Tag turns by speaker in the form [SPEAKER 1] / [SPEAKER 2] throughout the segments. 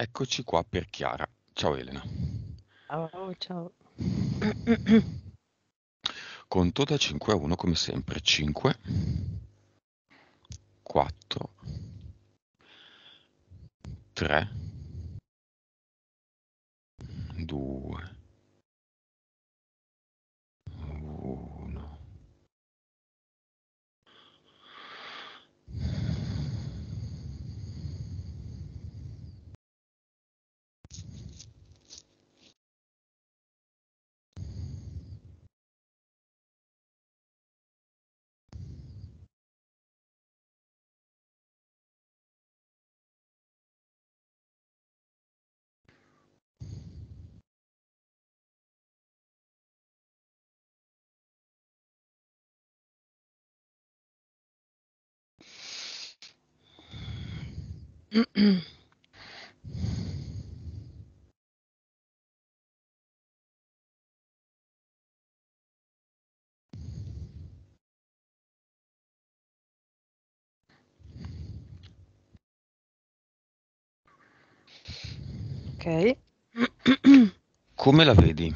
[SPEAKER 1] Eccoci qua per Chiara. Ciao Elena.
[SPEAKER 2] Oh, ciao.
[SPEAKER 1] Conto da 5 a 1 come sempre. 5, 4, 3, 2, Ok. Come la vedi?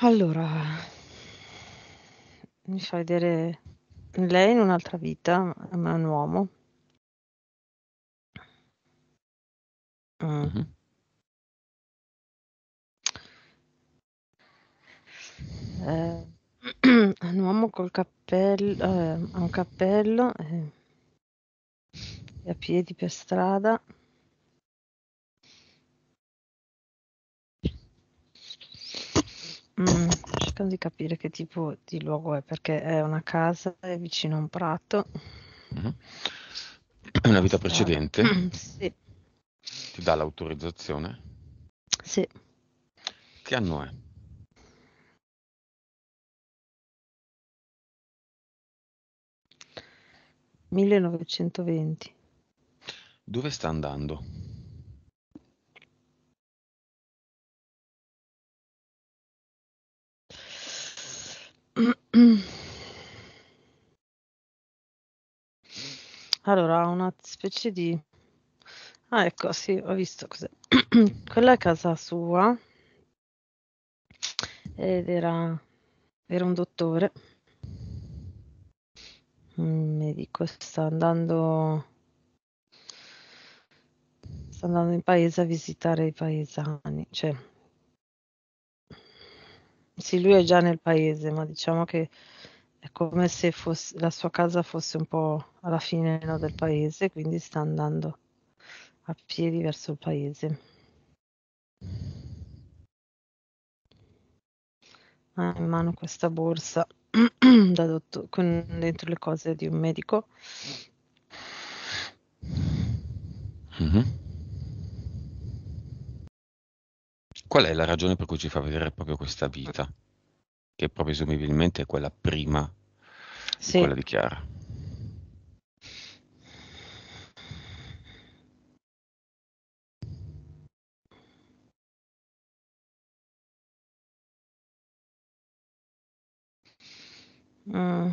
[SPEAKER 3] Allora, mi fa vedere lei in un'altra vita,
[SPEAKER 2] ma un uomo. Mm. Mm-hmm.
[SPEAKER 3] Eh, un uomo col cappello, eh, un cappello eh, a piedi per strada. Mm cercano di capire che tipo di luogo è, perché è una casa è vicino a un prato.
[SPEAKER 1] Mm-hmm. Una vita precedente? Ah, sì. Ti dà l'autorizzazione? Sì. Che anno è?
[SPEAKER 2] «1920». Dove sta andando?
[SPEAKER 3] Allora, una specie di Ah, ecco, sì, ho visto cos'è. Quella è casa sua. Ed era era un dottore. Mi mm, dico, sta andando sta andando in paese a visitare i paesani, cioè sì, lui è già nel paese, ma diciamo che è come se fosse, la sua casa fosse un po' alla fine no, del paese, quindi sta andando a piedi verso il paese. Ha in mano questa borsa dottor, con dentro le cose di un medico.
[SPEAKER 1] Mm-hmm. Qual è la ragione per cui ci fa vedere proprio questa vita? Che presumibilmente è quella prima sì. di quella di Chiara.
[SPEAKER 2] Mm.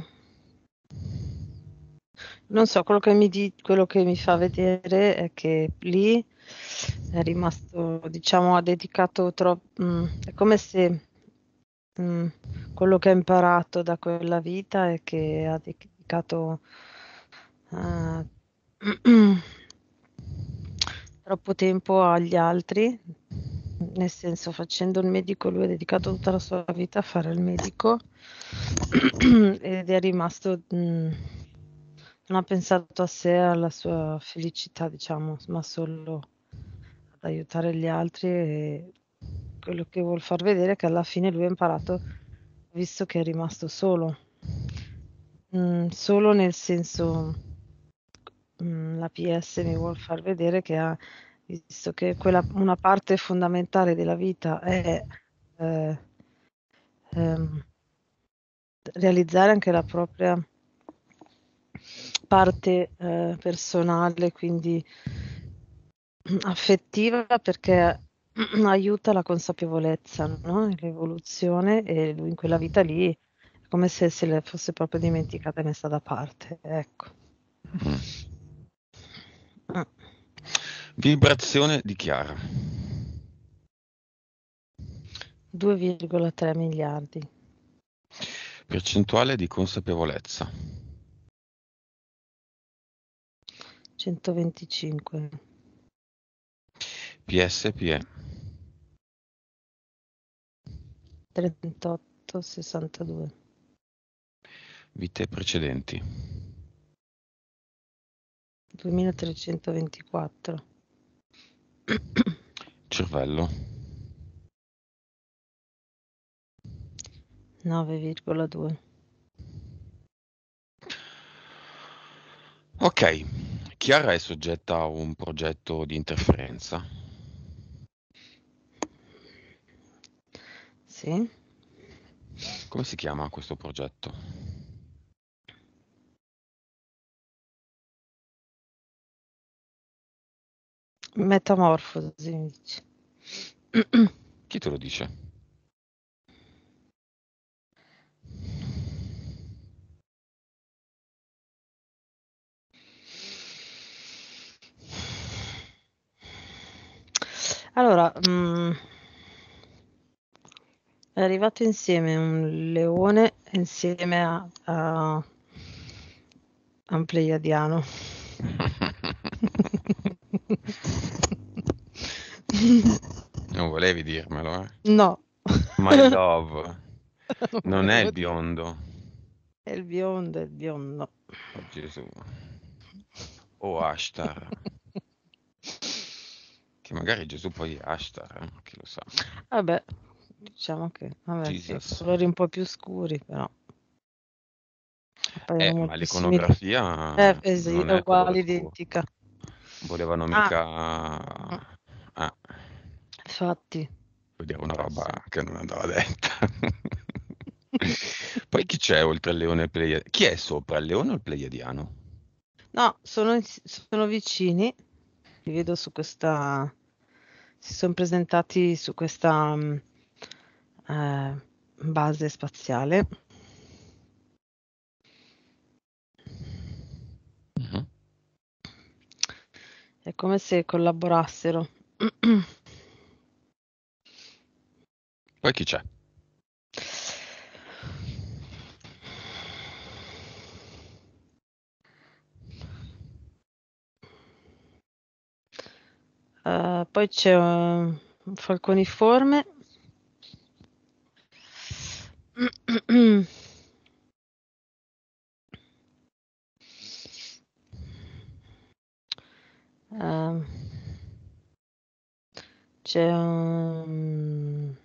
[SPEAKER 3] Non so, quello che, di, quello che mi fa vedere è che lì è rimasto, diciamo, ha dedicato troppo, mm, è come se mh, mm, quello che ha imparato da quella vita è che ha dedicato uh, troppo tempo agli altri, nel senso facendo il medico lui ha dedicato tutta la sua vita a fare il medico ed è rimasto... Mh, mm, non ha pensato a sé, alla sua felicità, diciamo, ma solo aiutare gli altri e quello che vuol far vedere è che alla fine lui ha imparato visto che è rimasto solo. Mm, solo nel senso mm, la PS mi vuol far vedere che ha visto che quella, una parte fondamentale della vita è eh, ehm, realizzare anche la propria parte eh, personale, quindi affettiva perché aiuta la consapevolezza, no? l'evoluzione e lui in quella vita lì è come se se le fosse proprio dimenticata e messa da parte. Ecco.
[SPEAKER 1] Mm. Vibrazione di Chiara.
[SPEAKER 3] 2,3 miliardi.
[SPEAKER 1] Percentuale di consapevolezza.
[SPEAKER 2] 125.
[SPEAKER 1] PSPE.
[SPEAKER 2] 38,
[SPEAKER 3] 62.
[SPEAKER 1] Vite precedenti.
[SPEAKER 2] 2324. Cervello.
[SPEAKER 3] 9,2.
[SPEAKER 1] Ok, Chiara è soggetta a un progetto di interferenza Sì. Come si chiama questo progetto?
[SPEAKER 2] Metamorfosi, mi dice. Chi te lo dice?
[SPEAKER 3] Allora, mh, mm, è arrivato insieme un leone insieme a, a, a un pleiadiano.
[SPEAKER 1] non volevi dirmelo, eh? No. My love. non, è il biondo.
[SPEAKER 3] È il biondo, è il biondo.
[SPEAKER 1] Oh, Gesù. O oh, Ashtar. che magari Gesù poi è Ashtar, eh? chi lo sa.
[SPEAKER 3] Vabbè diciamo che vabbè, sì, colori un po' più scuri però eh, ma l'iconografia eh, eh sì, è uguale, identica volevano ah.
[SPEAKER 1] mica ah. Ah.
[SPEAKER 3] infatti
[SPEAKER 1] vediamo una roba che non andava detta poi chi c'è oltre al leone e il pleiadiano chi è sopra il leone o il pleiadiano
[SPEAKER 3] no sono, sono vicini li vedo su questa si sono presentati su questa um, eh, base spaziale. Uh-huh. È come se collaborassero. Poi chi c'è? Uh, poi c'è un falconiforme
[SPEAKER 2] Ehm,
[SPEAKER 3] c'è un,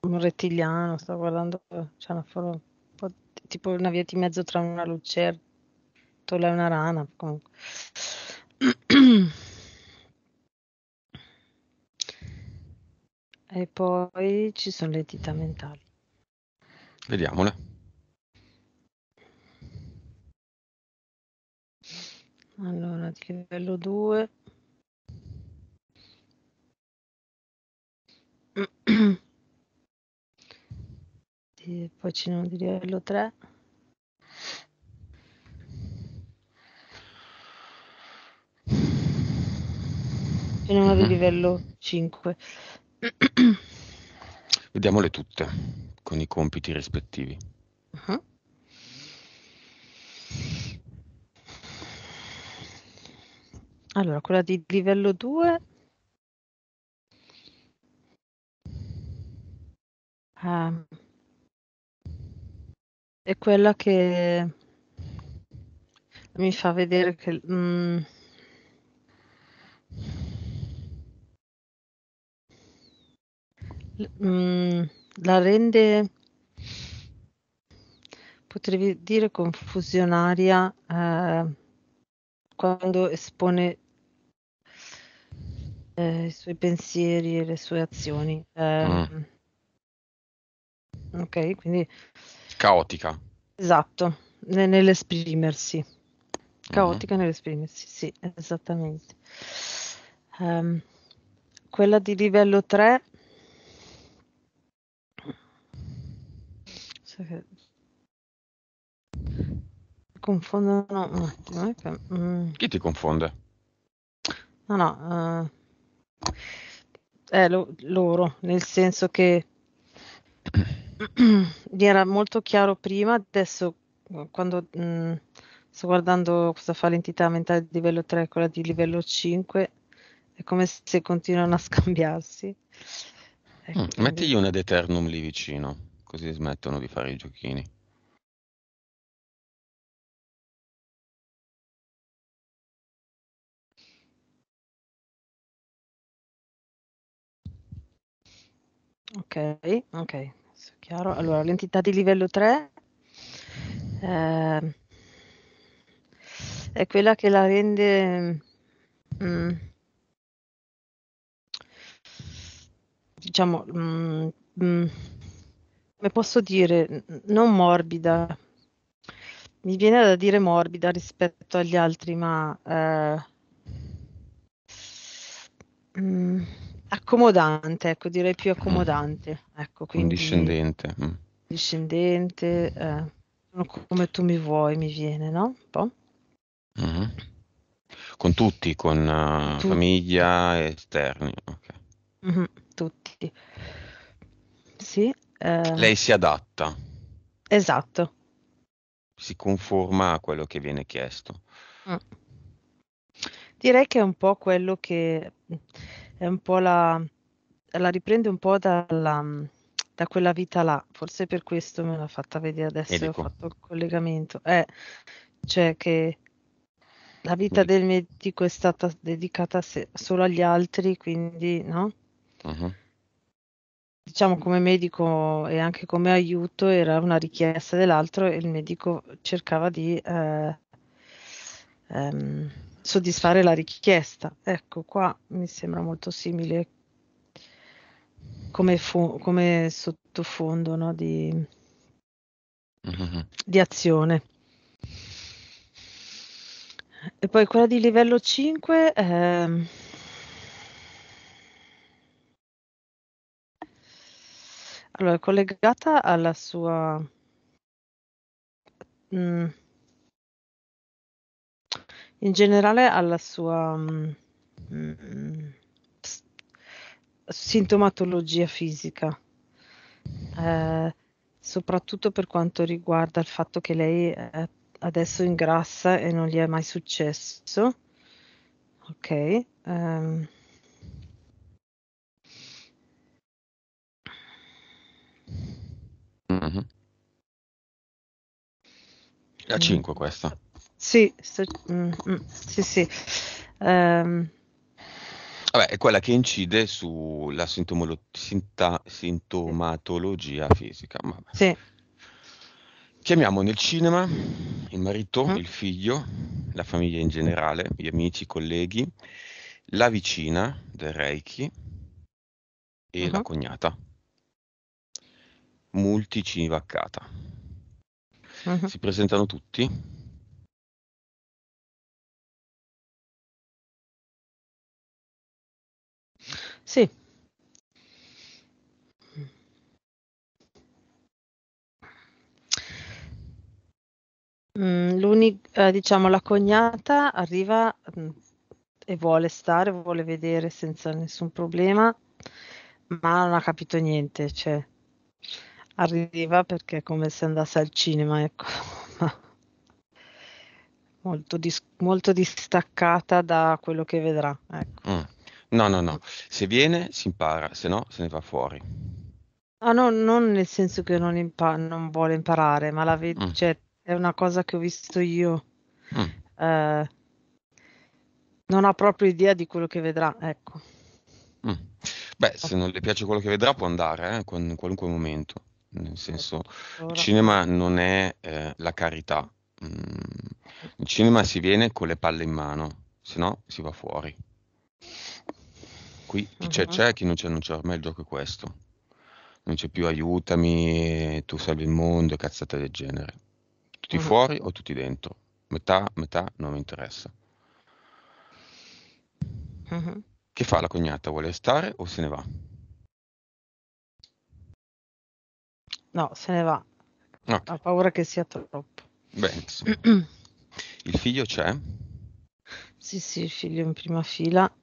[SPEAKER 3] un, rettiliano, sto guardando, c'è una forma un po' di, tipo una via di mezzo tra una lucertola e una rana. Comunque. e poi ci sono le dita mentali. Vediamola. Allora, di livello 2. poi ce n'è uno di livello 3. Ce n'è uno di mhm. livello 5.
[SPEAKER 1] Vediamole tutte con i compiti rispettivi.
[SPEAKER 3] Uh-huh. Allora, quella di livello 2 uh, ehm, è quella che mi fa vedere che... Mm, mm, la rende, potrei dire, confusionaria eh, quando espone eh, i suoi pensieri e le sue azioni. Eh, mm. Ok, quindi...
[SPEAKER 1] Caotica.
[SPEAKER 3] Esatto, ne, nell'esprimersi. Mm-hmm. Caotica mm. nell'esprimersi, sì, esattamente. Um, quella di livello 3 adesso che confondono un attimo. Eh, mm.
[SPEAKER 1] Chi ti confonde?
[SPEAKER 3] No, no, uh... eh, lo, loro, nel senso che mi era molto chiaro prima, adesso quando mh, mm, sto guardando cosa fa l'entità mentale di livello 3 e quella di livello 5, è come se continuano a
[SPEAKER 2] scambiarsi. Mm, quindi...
[SPEAKER 1] Mettigli un ed eternum lì vicino. Così smettono di
[SPEAKER 2] fare i giochini. Ok, ok, chiaro. Allora, l'entità di
[SPEAKER 3] livello 3 eh, è quella che la rende... Mm, diciamo... Mm, mm, come posso dire, non morbida, mi viene da dire morbida rispetto agli altri, ma eh, mm, accomodante, ecco, direi più accomodante. Ecco, quindi,
[SPEAKER 1] discendente. Mm.
[SPEAKER 3] Discendente, eh, come tu mi vuoi, mi viene, no? Un po'.
[SPEAKER 1] Mm-hmm. Con tutti, con uh, tutti. famiglia esterni. Okay.
[SPEAKER 3] Mm-hmm, tutti. Sì, eh, Lei
[SPEAKER 1] si adatta.
[SPEAKER 3] Esatto.
[SPEAKER 1] Si conforma a quello che viene chiesto.
[SPEAKER 3] Mm. Direi che è un po' quello che è un po' la, la riprende un po' dalla, da quella vita là, forse per questo me l'ha fatta vedere adesso Medico. ho fatto il collegamento. Eh, cioè che la vita del medico è stata dedicata se- solo agli altri, quindi no? Uh-huh diciamo come medico e anche come aiuto era una richiesta dell'altro e il medico cercava di eh, ehm, soddisfare la richiesta. Ecco, qua mi sembra molto simile come, fu- come sottofondo no, di, mm-hmm. di azione. E poi quella di livello 5. eh,
[SPEAKER 2] Allora, collegata alla sua mhmm
[SPEAKER 3] in generale alla sua, mhmm, s sintomatologia fisica, ehm, soprattutto per quanto riguarda il fatto che lei, ehm, adesso ingrassa e non gli è mai successo, ok ehm
[SPEAKER 1] La 5 mm. questa.
[SPEAKER 2] Sì, sto... Mm,
[SPEAKER 3] mm, sì, sì. Um...
[SPEAKER 1] Vabbè, è quella che incide sulla sintomolo... sinta... sintomatologia fisica. Vabbè. Sì. Chiamiamo nel cinema il marito, mm. il figlio, la famiglia in generale, gli amici, i colleghi, la vicina del Reiki e uh-huh. la mm-hmm. cognata. Multicivaccata
[SPEAKER 2] uh-huh. si presentano tutti? Sì.
[SPEAKER 3] Mm, l'unica, eh, diciamo, la cognata arriva mm, e vuole stare, vuole vedere senza nessun problema, ma non ha capito niente, cioè arriva perché è come se andasse al cinema, ecco. molto, dis- molto distaccata da quello che vedrà,
[SPEAKER 1] ecco. Mm. No, no, no, se viene si impara, se no se ne va fuori.
[SPEAKER 3] Ah, no, non nel senso che non, impa- non vuole imparare, ma la ved- mm. cioè, è una cosa che ho visto io. Mm. Eh, non ha proprio idea di quello che vedrà, ecco.
[SPEAKER 1] Mm. Beh, se non le piace quello che vedrà, può andare eh, in qualunque momento nel senso il cinema non è eh, la carità, mm, il cinema si viene con le palle in mano, se no si va fuori. Qui chi uh-huh. c'è mm-hmm. c'è, chi non c'è non c'è, ormai il gioco è questo, non c'è più aiutami, tu salvi il mondo e cazzate del genere. Tutti uh-huh. fuori o tutti dentro? Metà, metà, non mi interessa. Uh-huh. Che fa la cognata? Vuole stare o se ne va?
[SPEAKER 3] No, se ne va. Okay. Ho paura che sia troppo.
[SPEAKER 1] Beh, il figlio c'è?
[SPEAKER 3] Sì, sì, il figlio in prima fila,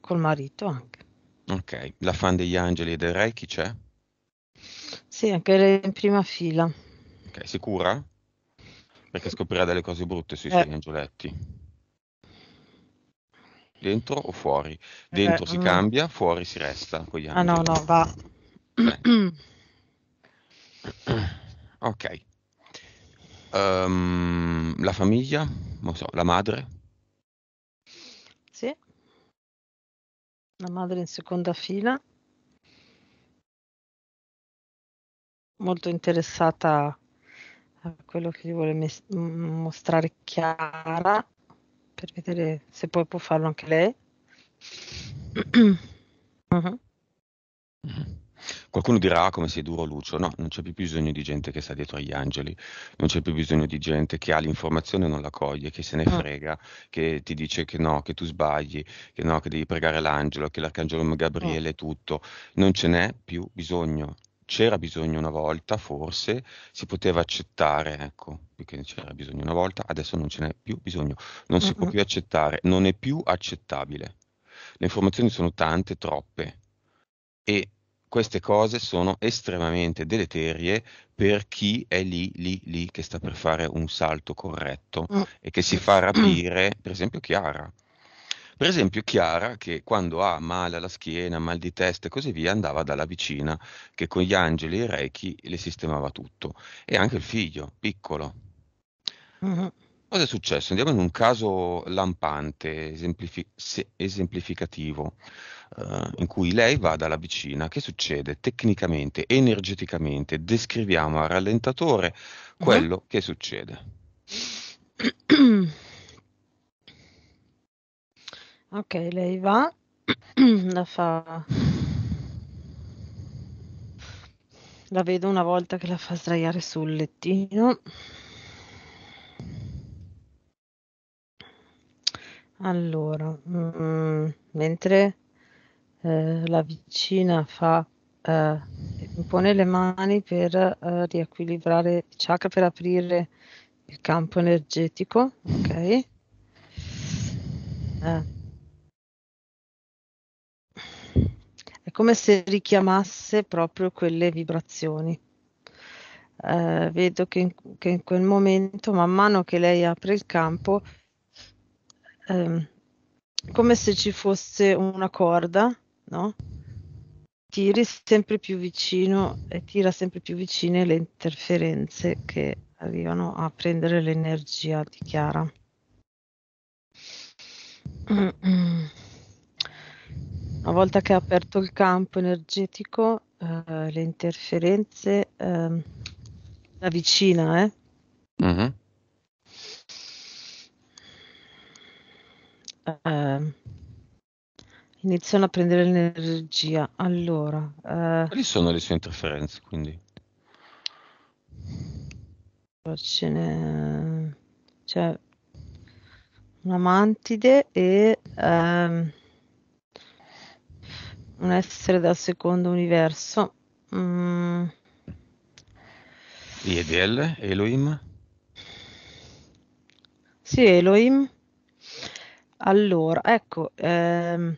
[SPEAKER 3] col marito anche.
[SPEAKER 1] Ok, la fan degli angeli e del Reiki c'è?
[SPEAKER 3] Sì, anche lei in prima fila.
[SPEAKER 1] Ok, sicura? Perché scoprirà delle cose brutte sui eh. suoi angioletti. Dentro o fuori? Dentro eh, si no. Mm. cambia, fuori si resta. ah no, no, va.
[SPEAKER 2] Beh.
[SPEAKER 1] Ok. Ehm, la famiglia, non so, la madre,
[SPEAKER 2] Sì, la madre in seconda fila, molto interessata
[SPEAKER 3] a quello che gli vuole mes- mostrare Chiara, per vedere se poi può farlo anche lei. Mhm.
[SPEAKER 1] Mhm. Qualcuno dirà ah, come sei duro Lucio, no, non c'è più bisogno di gente che sta dietro agli angeli, non c'è più bisogno di gente che ha l'informazione e non la coglie, che se ne mm. frega, che ti dice che no, che tu sbagli, che no, che devi pregare l'angelo, che l'arcangelo Gabriele mm. è tutto, non ce n'è più bisogno. C'era bisogno una volta, forse si poteva accettare, ecco, perché c'era bisogno una volta, adesso non ce n'è più bisogno, non si può più accettare, non è più accettabile. Le informazioni sono tante, troppe, e queste cose sono estremamente deleterie per chi è lì, lì, lì che sta per fare un salto corretto mm. e che si fa rapire, per esempio Chiara. Per esempio Chiara che quando ha male alla schiena, mal di testa e così via, andava dalla vicina che con gli angeli e i rechi le sistemava tutto e anche il figlio, piccolo. Uh-huh. Cosa è successo? Andiamo in un caso lampante, esemplifi- esemplificativo, eh, in cui lei va dalla vicina. Che succede tecnicamente, energeticamente? Descriviamo al rallentatore mhm. quello uh-huh. che succede.
[SPEAKER 3] ok, lei va, la fa la vedo una volta che la fa sdraiare sul lettino. Allora, mhmm, mentre, ehm, la vicina fa ehm, impone le mani per, ehm, riequilibrare i chakra, per aprire il campo energetico, ok? Eh. È come se richiamasse proprio quelle vibrazioni. Ehm, vedo che in che in quel momento, man mano che lei apre il campo ehm, come se ci fosse una corda, no? Tiri sempre più vicino e tira sempre più vicine le interferenze che arrivano a prendere l'energia di Chiara. Una volta che ha aperto il campo energetico, eh, le interferenze eh, la vicina, eh? Uh-huh. Ehm, iniziano a prendere l'energia. Allora, eh, Quali
[SPEAKER 1] sono le sue interferenze, quindi?
[SPEAKER 3] ce n'è cioè, una mantide e ehm, un essere dal secondo universo. Mm.
[SPEAKER 1] IEDL, Elohim?
[SPEAKER 3] Sì, Elohim. Allora, ecco, ehm,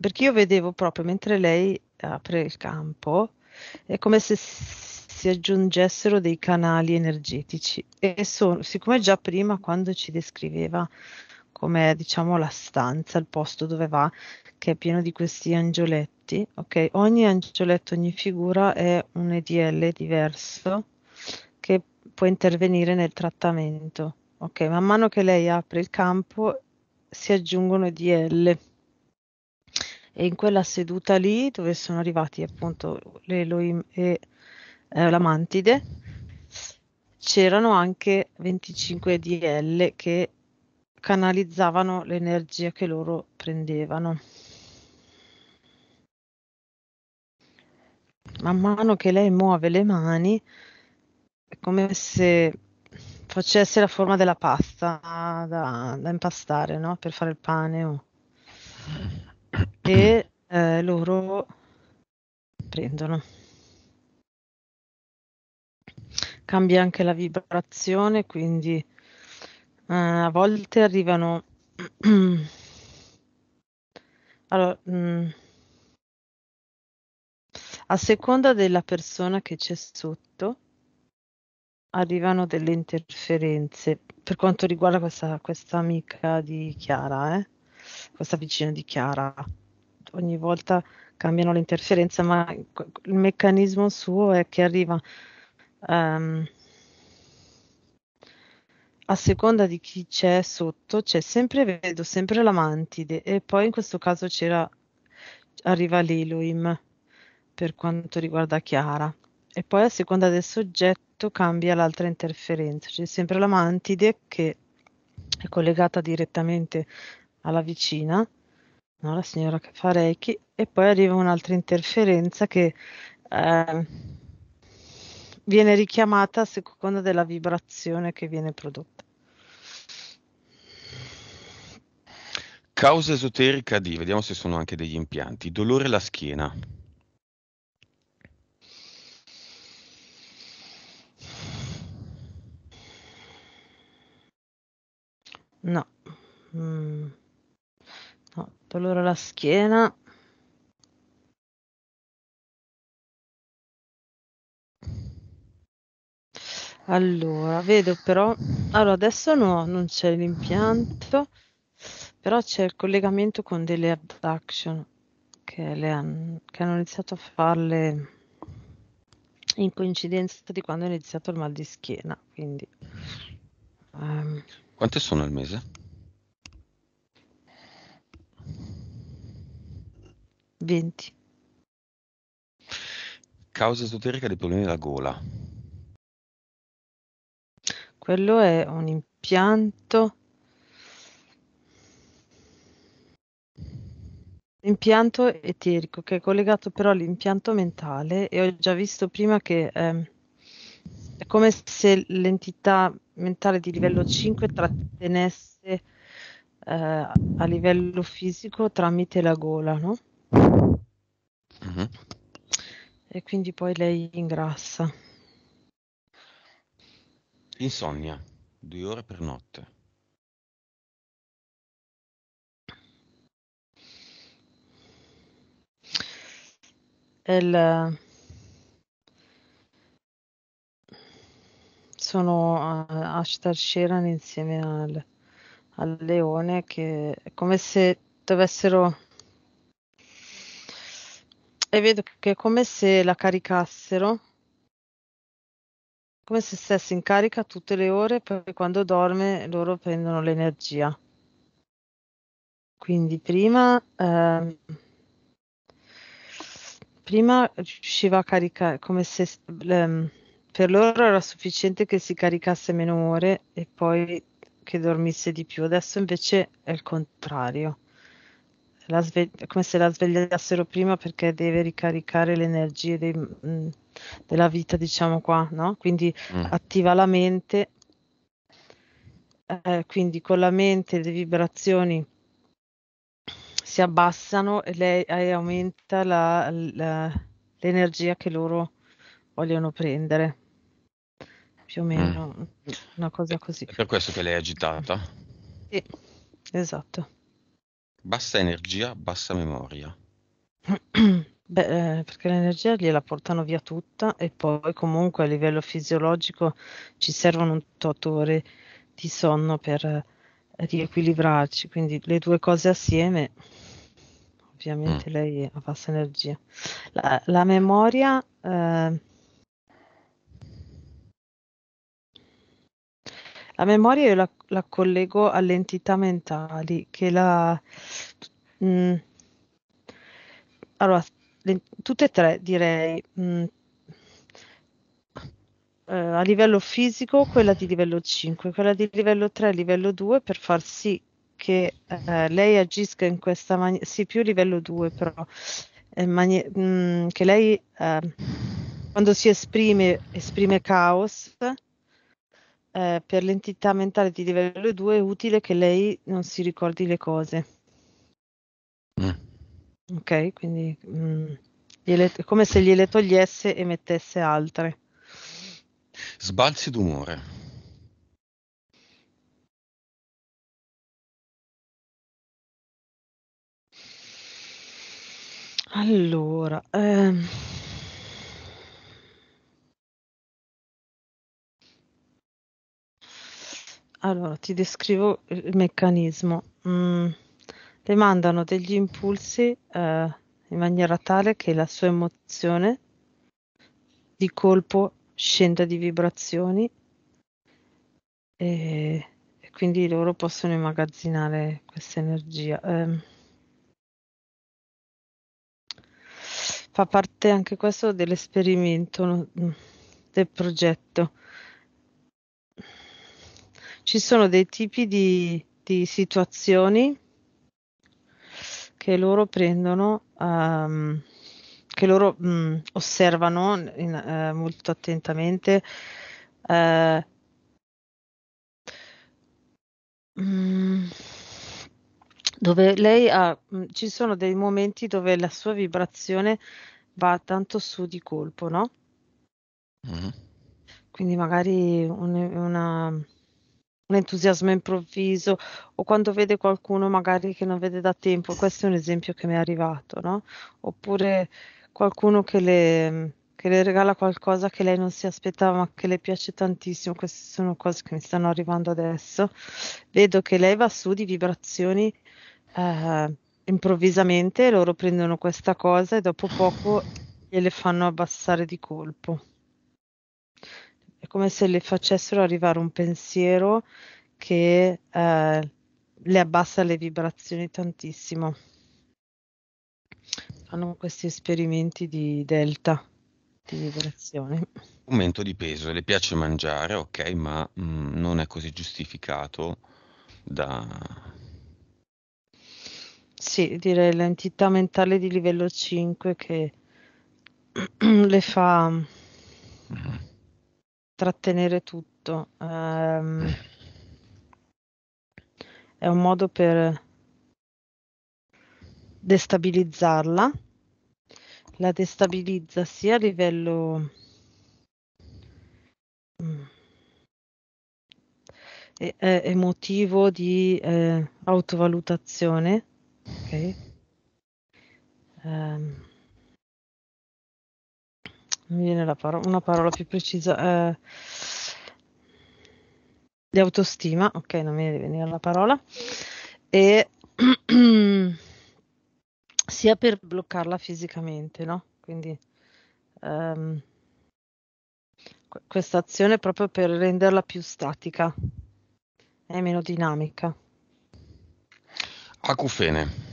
[SPEAKER 3] perché io vedevo proprio mentre lei apre il campo, è come se si aggiungessero dei canali energetici e sono, siccome già prima quando ci descriveva come diciamo la stanza, il posto dove va, che è pieno di questi angioletti, ok? Ogni angioletto, ogni figura è un EDL diverso che può intervenire nel trattamento. Ok, man mano che lei apre il campo si aggiungono DL. E in quella seduta lì, dove sono arrivati appunto l'Elohim e eh, la Mantide, c'erano anche 25 DL che canalizzavano l'energia che loro prendevano. Man mano che lei muove le mani, è come se facesse la forma della pasta da, da impastare no? per fare il pane. o... Oh. E eh, loro prendono. Cambia anche la vibrazione, quindi eh, a volte arrivano... allora, mh, mm, a seconda della persona che c'è sotto, arrivano delle interferenze per quanto riguarda questa, questa amica di Chiara, eh? questa vicina di Chiara. Ogni volta cambiano le interferenze, ma il meccanismo suo è che arriva um, a seconda di chi c'è sotto, c'è sempre, vedo sempre la mantide e poi in questo caso c'era, arriva l'Elohim per quanto riguarda Chiara e poi a seconda del soggetto cambia l'altra interferenza, c'è sempre la mantide che è collegata direttamente alla vicina, no? la signora che fa Reiki, e poi arriva un'altra interferenza che eh, viene richiamata a seconda della vibrazione che viene prodotta.
[SPEAKER 1] Causa esoterica di, vediamo se sono anche degli impianti, dolore alla schiena.
[SPEAKER 3] No.
[SPEAKER 2] Mm. No, dolore alla schiena. Allora, vedo però, allora adesso no, non c'è l'impianto,
[SPEAKER 3] però c'è il collegamento con delle abduction che, le han, che hanno iniziato a farle in coincidenza di quando è iniziato il mal di schiena, quindi...
[SPEAKER 1] Um. Quante sono al mese? 20. Causa esoterica dei problemi della gola.
[SPEAKER 3] Quello è un impianto. Impianto eterico che è collegato però all'impianto mentale e ho già visto prima che eh, è come se l'entità mentale di livello 5 trattenesse eh, a livello fisico tramite la gola, no? Mm-hmm. E quindi poi lei ingrassa.
[SPEAKER 1] Insonnia, due ore per notte.
[SPEAKER 2] El,
[SPEAKER 3] sono a, Star Sheeran insieme al, al leone che è come se dovessero e vedo che è come se la caricassero come se stesse in carica tutte le ore poi quando dorme loro prendono l'energia quindi prima eh, prima riusciva a caricare come se eh, per loro era sufficiente che si caricasse meno ore e poi che dormisse di più. Adesso invece è il contrario. Sve- è come se la svegliassero prima perché deve ricaricare le energie dei, mh, mm, della vita, diciamo qua, no? Quindi mm. attiva la mente, eh, quindi con la mente le vibrazioni si abbassano e lei eh, aumenta la, la, l'energia che loro vogliono prendere più o meno, mm. una cosa così.
[SPEAKER 1] È per questo che lei è agitata?
[SPEAKER 3] Sì, esatto.
[SPEAKER 1] Bassa energia, bassa memoria.
[SPEAKER 3] Beh, eh, perché l'energia gliela portano via tutta e poi comunque a livello fisiologico ci servono un tot ore di sonno per eh, riequilibrarci, quindi le due cose assieme ovviamente mm. lei ha bassa energia. La, la memoria eh, La memoria io la, la collego alle entità mentali che la... Mh, mm, allora, le, tutte e tre direi... Mh, mm, eh, a livello fisico quella di livello 5, quella di livello 3, e livello 2 per far sì che eh, lei agisca in questa maniera, sì più livello 2 però, eh, mani- mh, mm, che lei eh, quando si esprime esprime caos eh, per l'entità mentale di livello 2 è utile che lei non si ricordi le cose. Mm. Ok, quindi mm, gliele, è come se gliele togliesse e mettesse altre.
[SPEAKER 2] Sbalzi d'umore. Allora, ehm...
[SPEAKER 3] Allora, ti descrivo il meccanismo. Mm, le mandano degli impulsi eh, in maniera tale che la sua emozione di colpo scenda di vibrazioni e, e quindi loro possono immagazzinare questa energia. Eh, fa parte anche questo dell'esperimento mm, del progetto ci sono dei tipi di, di situazioni che loro prendono, um, che loro mh, mm, osservano in, uh, molto attentamente. Uh, dove lei ha, mm, ci sono dei momenti dove la sua vibrazione va tanto su di colpo, no? Mm-hmm. Quindi magari un, una un entusiasmo improvviso o quando vede qualcuno magari che non vede da tempo, questo è un esempio che mi è arrivato, no? Oppure qualcuno che le, che le regala qualcosa che lei non si aspettava ma che le piace tantissimo, queste sono cose che mi stanno arrivando adesso, vedo che lei va su di vibrazioni eh, improvvisamente, loro prendono questa cosa e dopo poco gliele fanno abbassare di colpo come se le facessero arrivare un pensiero che eh, le abbassa le vibrazioni tantissimo. Fanno questi esperimenti di delta di vibrazioni.
[SPEAKER 1] Aumento di peso, le piace mangiare, ok, ma mh, mm, non è così giustificato da...
[SPEAKER 3] Sì, direi l'entità mentale di livello 5 che le fa... Mm trattenere tutto. Um, è un modo per destabilizzarla. La destabilizza sia a livello um, emotivo di eh, autovalutazione. Okay. Um, mi viene paro- una parola più precisa. Eh, di autostima, ok, non mi viene la parola, e sia per bloccarla fisicamente, no? Quindi um, ehm, qu- questa azione è proprio per renderla più statica e meno dinamica.
[SPEAKER 1] Acufene.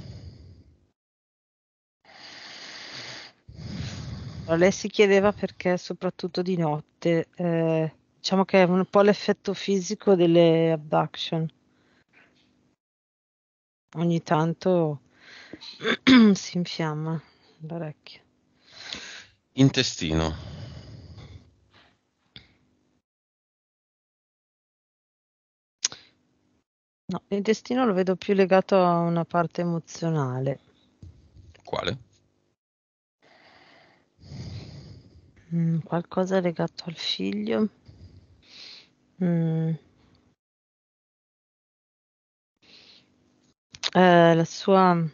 [SPEAKER 3] lei si chiedeva perché soprattutto di notte, eh, diciamo che è un po' l'effetto fisico delle abduction. Ogni tanto si infiamma l'orecchio.
[SPEAKER 1] Intestino.
[SPEAKER 2] No, l'intestino lo vedo
[SPEAKER 3] più legato a una parte emozionale. Quale? Mm, qualcosa legato al figlio?
[SPEAKER 2] Mh. Mm. Ehm, la sua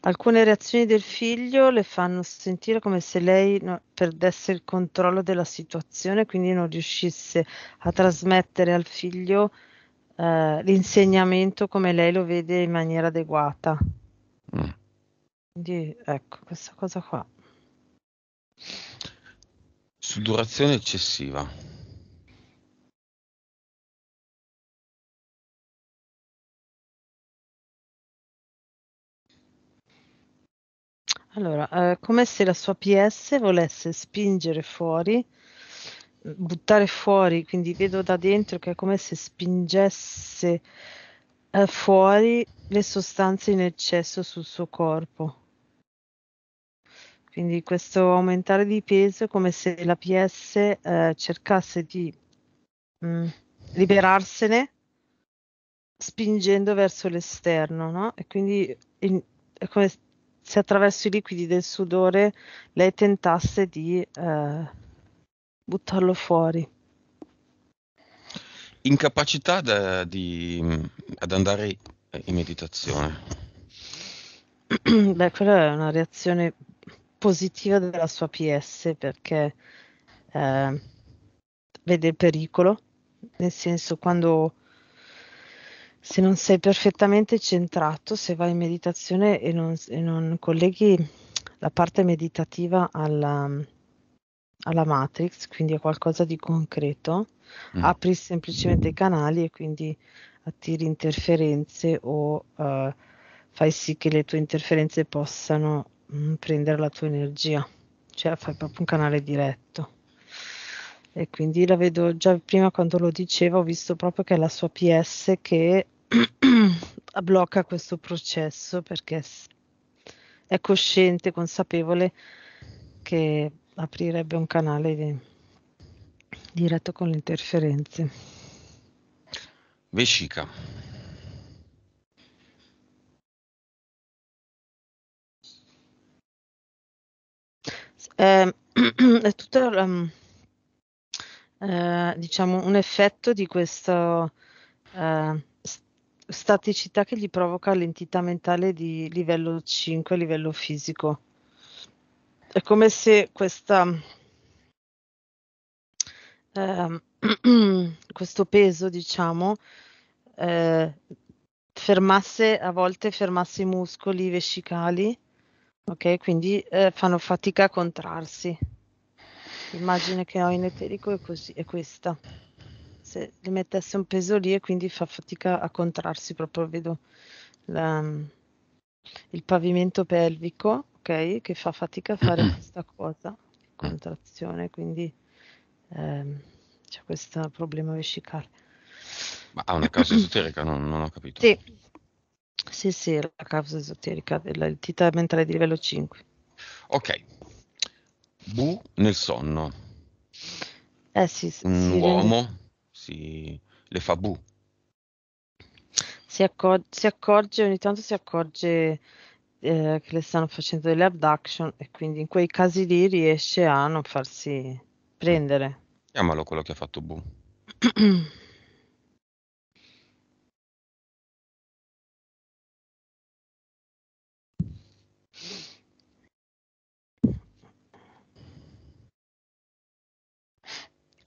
[SPEAKER 3] Alcune reazioni del figlio le fanno sentire come se lei no perdesse il controllo della situazione, quindi non riuscisse a trasmettere al figlio, ehm, l'insegnamento come lei lo vede in maniera adeguata. Mh. Mm. Quindi ecco, questa cosa qua.
[SPEAKER 1] su durazione eccessiva.
[SPEAKER 2] Allora, eh, come se la sua PS volesse
[SPEAKER 3] spingere fuori, buttare fuori, quindi vedo da dentro che è come se spingesse eh, fuori le sostanze in eccesso sul suo corpo. Quindi questo aumentare di peso è come se la PS eh, cercasse di mh, mm, liberarsene spingendo verso l'esterno, no? E quindi in, è come se attraverso i liquidi del sudore lei tentasse di eh, buttarlo fuori.
[SPEAKER 1] Incapacità da, di, mm, ad andare in meditazione.
[SPEAKER 3] Beh, quella è una reazione positiva della sua PS perché eh, vede il pericolo, nel senso quando se non sei perfettamente centrato, se vai in meditazione e non, e non colleghi la parte meditativa alla, alla, matrix, quindi a qualcosa di concreto, mm. apri semplicemente i canali e quindi attiri interferenze o uh, fai sì che le tue interferenze possano Mm, prendere la tua energia, cioè fai proprio un canale diretto. E quindi la vedo già prima quando lo diceva, ho visto proprio che è la sua PS che blocca questo processo perché è cosciente, consapevole che aprirebbe un canale di, diretto con le interferenze.
[SPEAKER 1] Vescica.
[SPEAKER 2] è, ehm,
[SPEAKER 3] è tutto um, eh, diciamo un effetto di questa eh, staticità che gli provoca l'entità mentale di livello 5 a livello fisico. È come se questa, eh, questo peso, diciamo, eh, fermasse a volte fermasse i muscoli vescicali Ok, quindi eh, fanno fatica a contrarsi. L'immagine che ho in eterico è, così, è questa. Se li mettesse un peso lì e quindi fa fatica a contrarsi, proprio vedo la, il pavimento pelvico, ok, che fa fatica a fare questa cosa, contrazione, quindi ehm, c'è questo problema vescicale.
[SPEAKER 1] Ma ha una causa esoterica, non, non ho capito.
[SPEAKER 3] Sì, sì, sì, la causa esoterica, l'entità mentale di livello 5. Ok.
[SPEAKER 2] Bu
[SPEAKER 1] nel sonno. Eh sì, sì Un sì, uomo rende... si... le fa bu.
[SPEAKER 3] Si, accor- si, accorge, ogni tanto si accorge eh, che le stanno facendo delle abduction e quindi in quei casi lì riesce a
[SPEAKER 2] non farsi prendere.
[SPEAKER 1] Chiamalo quello che ha fatto Bu.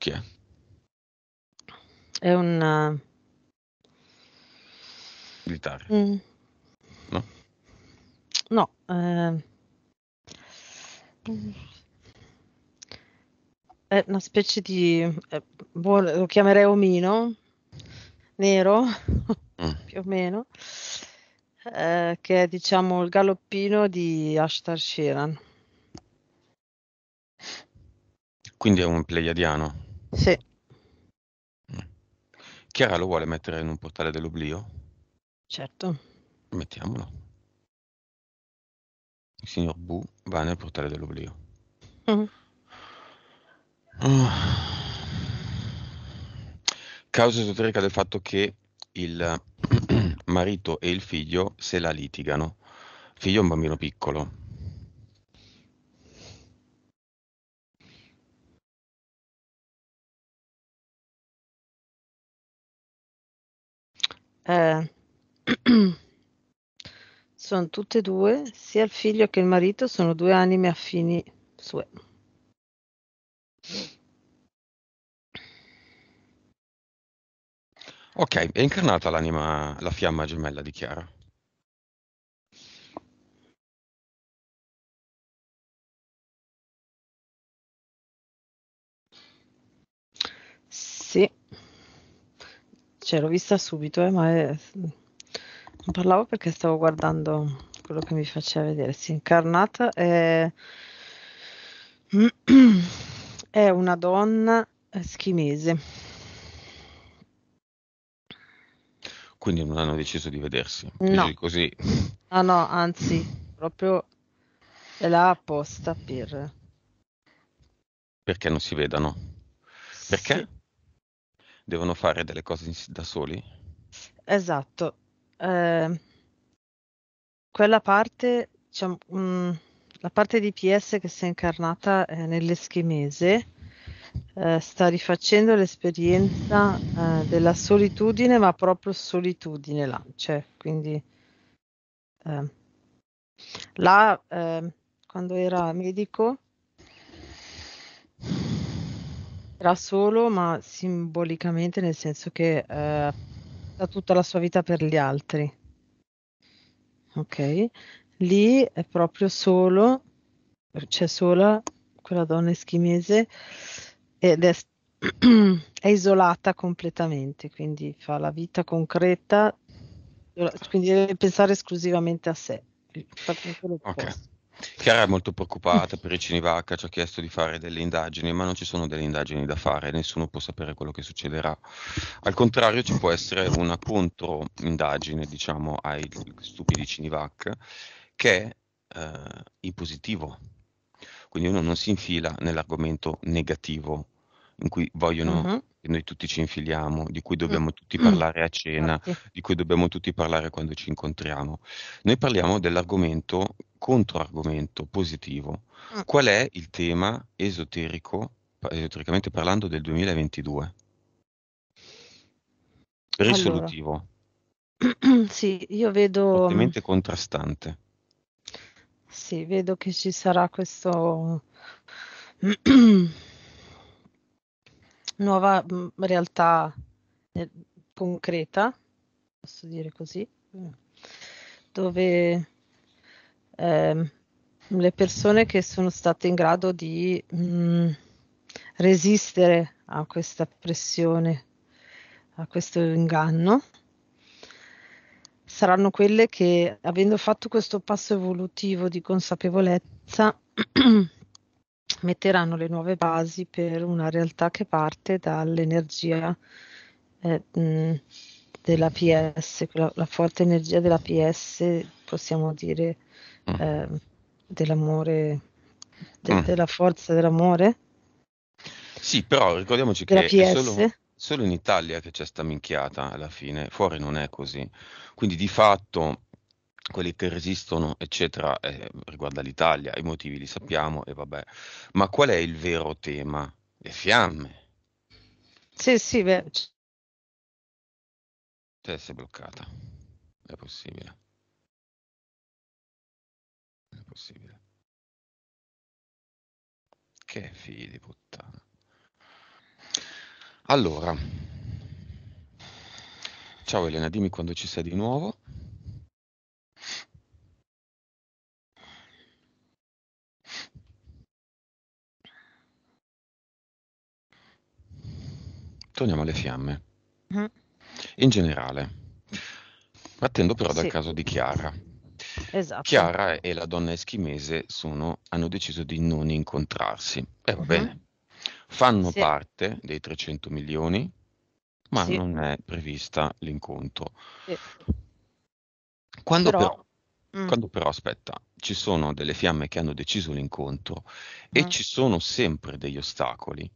[SPEAKER 2] Chi è?
[SPEAKER 3] un... Militare. Eh, mm. No? No. Eh... È una specie di... Eh, lo chiamerei omino, nero, mm. più o meno, eh, che è diciamo il galoppino di Ashtar Sheeran.
[SPEAKER 1] Quindi è un pleiadiano? Sì. Chiara lo vuole mettere in un portale dell'oblio? Certo. Mettiamolo. Il signor Bu va nel portale dell'oblio. Mm. Oh. Causa esoterica del fatto che il marito e il figlio se la litigano. Il figlio è un bambino piccolo,
[SPEAKER 2] Eh, sono
[SPEAKER 3] tutte e due, sia il figlio che il marito, sono due anime affini sue.
[SPEAKER 1] Ok, è incarnata l'anima, la fiamma gemella di Chiara.
[SPEAKER 3] Sì cioè l'ho vista subito, eh, ma è... non parlavo perché stavo guardando quello che mi faceva vedere. Sì, Incarnata è, è una donna eschimese.
[SPEAKER 1] Eh, Quindi non hanno deciso di vedersi. No, così.
[SPEAKER 3] Ah, no, anzi, proprio è là apposta per...
[SPEAKER 1] Perché non si vedano? Perché? Sì devono fare delle cose da soli.
[SPEAKER 3] Esatto. Eh, quella parte, diciamo, mh, mm, la parte di PS che si è incarnata eh, nell'eschimese, eh, sta rifacendo l'esperienza eh, della solitudine, ma proprio solitudine là. Cioè, quindi ehm, là, ehm, quando era medico, Era solo, ma simbolicamente, nel senso che eh, da tutta la sua vita per gli altri. Ok? Lì è proprio solo, c'è cioè sola quella donna eschimese ed è, è isolata completamente, quindi fa la vita concreta, quindi deve pensare esclusivamente a sé.
[SPEAKER 1] Okay. Chiara è molto preoccupata per i Cinivacca, ci ha chiesto di fare delle indagini, ma non ci sono delle indagini da fare, nessuno può sapere quello che succederà. Al contrario, ci può essere una controindagine, diciamo, ai stupidi Cinivacca, che è eh, in positivo. Quindi uno non si infila nell'argomento negativo in cui vogliono uh-huh. che noi tutti ci infiliamo, di cui dobbiamo tutti parlare a cena, di cui dobbiamo tutti parlare quando ci incontriamo. Noi parliamo dell'argomento controargomento positivo. Qual è il tema esoterico, esotericamente parlando, del 2022? Risolutivo.
[SPEAKER 3] Allora. sì, io vedo... Ovviamente
[SPEAKER 1] contrastante.
[SPEAKER 3] Sì, vedo che ci sarà questo... nuova mm, realtà eh, concreta, posso dire così, mm, dove eh, le persone che sono state in grado di mh, mm, resistere a questa pressione, a questo inganno, saranno quelle che, avendo fatto questo passo evolutivo di consapevolezza, metteranno le nuove basi per una realtà che parte dall'energia eh, della PS, la, la, forte energia della PS, possiamo dire, eh, dell'amore, de, mm. della forza dell'amore.
[SPEAKER 1] Sì, però ricordiamoci che è solo, solo in Italia che c'è sta minchiata alla fine, fuori non è così. Quindi di fatto quelli che resistono, eccetera, eh, riguarda l'Italia, i motivi li sappiamo e vabbè. Ma qual è il vero tema? Le fiamme.
[SPEAKER 2] Sì, sì, beh. Te sei bloccata. È possibile. È possibile. Che
[SPEAKER 1] figli di puttana. Allora. Ciao Elena, dimmi quando ci sei di nuovo. torniamo alle fiamme. Mm. In generale, partendo però dal sì. caso di Chiara. Esatto. Chiara e la donna eschimese sono, hanno deciso di non incontrarsi. E eh, va mm-hmm. bene, fanno sì. parte dei 300 milioni,
[SPEAKER 2] ma sì. non è
[SPEAKER 1] prevista l'incontro. Quando però, però mm. Quando però aspetta, ci sono delle fiamme che hanno deciso l'incontro e mm. ci sono sempre degli ostacoli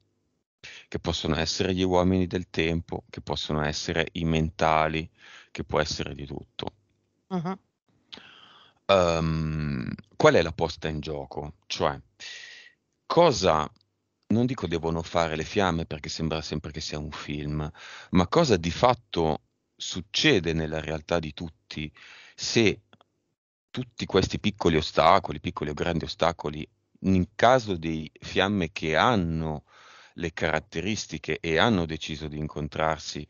[SPEAKER 1] che possono essere gli uomini del tempo, che possono essere i mentali, che può essere di tutto. Uh-huh. Um, qual è la posta in gioco? Cioè, cosa, non dico devono fare le fiamme perché sembra sempre che sia un film, ma cosa di fatto succede nella realtà di tutti se tutti questi piccoli ostacoli, piccoli o grandi ostacoli, in caso di fiamme che hanno le caratteristiche e hanno deciso di incontrarsi,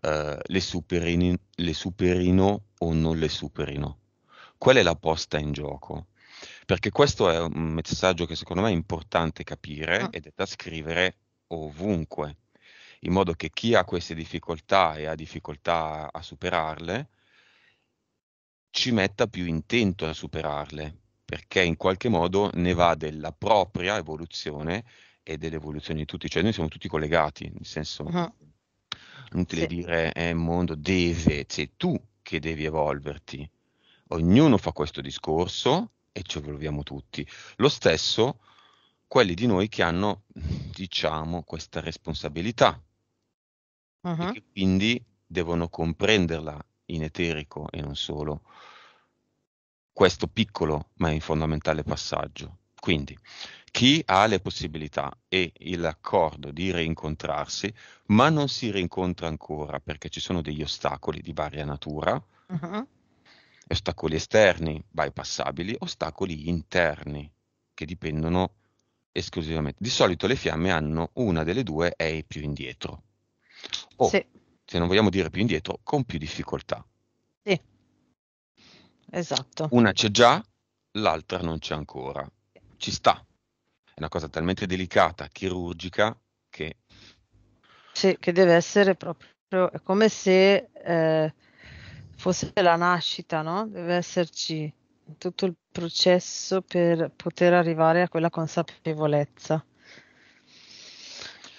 [SPEAKER 1] eh, le, superini, le superino o non le superino? Qual è la posta in gioco? Perché questo è un messaggio che secondo me è importante capire ah. ed è da scrivere ovunque, in modo che chi ha queste difficoltà e ha difficoltà a superarle, ci metta più intento a superarle, perché in qualche modo ne va della propria evoluzione e dell'evoluzione di tutti, cioè noi siamo tutti collegati, nel senso, uh-huh. inutile sì. dire è eh, il mondo deve, sei tu che devi evolverti, ognuno fa questo discorso e ci evolviamo tutti. Lo stesso quelli di noi che hanno, diciamo, questa responsabilità uh-huh. e che quindi devono comprenderla in eterico e non solo questo piccolo ma fondamentale passaggio. Quindi chi ha le possibilità e l'accordo di rincontrarsi, ma non si rincontra ancora perché ci sono degli ostacoli di varia natura, uh-huh. ostacoli esterni bypassabili, ostacoli interni che dipendono esclusivamente. Di solito le fiamme hanno una delle due è più indietro. O, sì. se non vogliamo dire più indietro, con più difficoltà.
[SPEAKER 3] Sì, esatto.
[SPEAKER 1] Una c'è già, l'altra non c'è ancora. Ci sta una cosa talmente delicata, chirurgica, che...
[SPEAKER 3] Sì, che deve essere proprio, è come se eh, fosse la nascita, no? Deve esserci tutto il processo per poter arrivare a quella consapevolezza.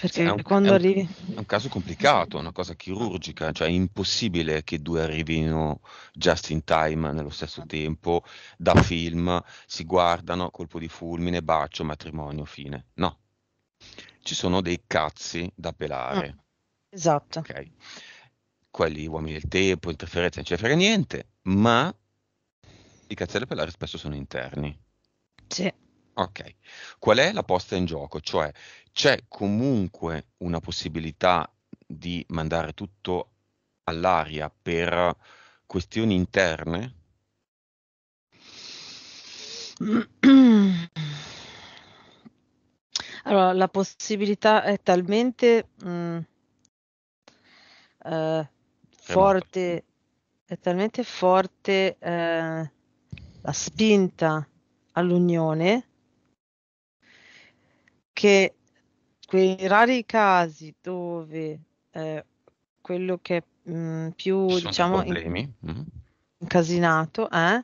[SPEAKER 3] Perché un, quando un, arrivi...
[SPEAKER 1] È un caso complicato, è una cosa chirurgica, cioè è impossibile che due arrivino just in time nello stesso tempo, da film, si guardano, colpo di fulmine, bacio, matrimonio, fine. No, ci sono dei cazzi da pelare. Ah,
[SPEAKER 3] esatto. Okay.
[SPEAKER 1] Quelli uomini del tempo, interferenze, non ce ne frega niente, ma i cazzi da pelare spesso sono interni. Sì. Ok, qual è la posta in gioco? Cioè c'è comunque una possibilità di mandare tutto all'aria per questioni interne?
[SPEAKER 3] Allora, la possibilità è talmente mh, mm, eh, forte, è talmente forte eh, la spinta all'unione che quei rari casi dove eh, quello che è mm, mh, più Sono diciamo in, mm-hmm. incasinato eh,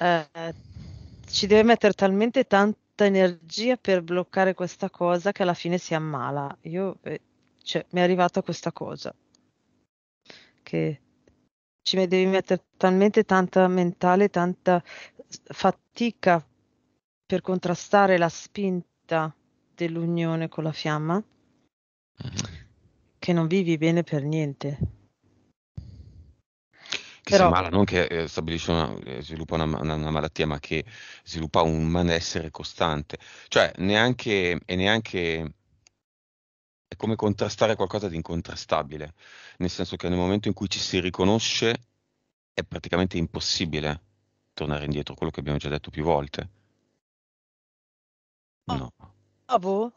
[SPEAKER 3] eh, ci deve mettere talmente tanta energia per bloccare questa cosa che alla fine si ammala. Io, eh, cioè, mi è arrivata questa cosa che ci devi mettere talmente tanta mentale, tanta fatica per contrastare la spinta dell'unione con la fiamma mm-hmm. che non vivi bene per niente.
[SPEAKER 1] Che Però, si ammala, non che eh, stabilisce una, eh, sviluppa una, una, una, malattia, ma che sviluppa un malessere costante. Cioè, neanche, è neanche è come contrastare qualcosa di incontrastabile, nel senso che nel momento in cui ci si riconosce è praticamente impossibile tornare indietro, quello che abbiamo già detto più volte. Oh, no. Oh. Ah, boh.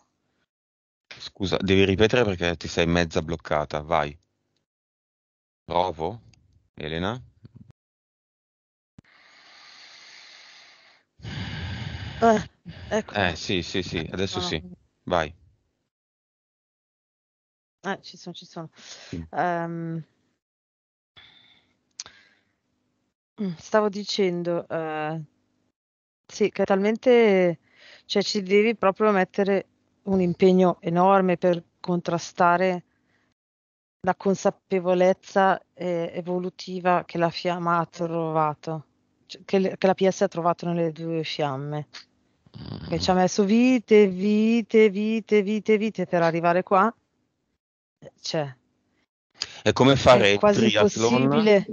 [SPEAKER 1] Scusa, devi ripetere perché ti sei mezza bloccata. Vai. Provo, Elena.
[SPEAKER 2] Eh, ecco. eh
[SPEAKER 1] sì, sì, sì, adesso sì. Ah. Vai.
[SPEAKER 3] Eh, ci sono, ci sono. Sì. Um, stavo dicendo, uh, sì, che talmente cioè ci devi proprio mettere un impegno enorme per contrastare la consapevolezza eh, evolutiva che la fiamma ha trovato, cioè, che, le, che, la PS ha trovato nelle due fiamme. Che ci ha messo vite, vite, vite, vite, vite per arrivare qua. Cioè, è
[SPEAKER 1] cioè, come fare è quasi triathlon. impossibile.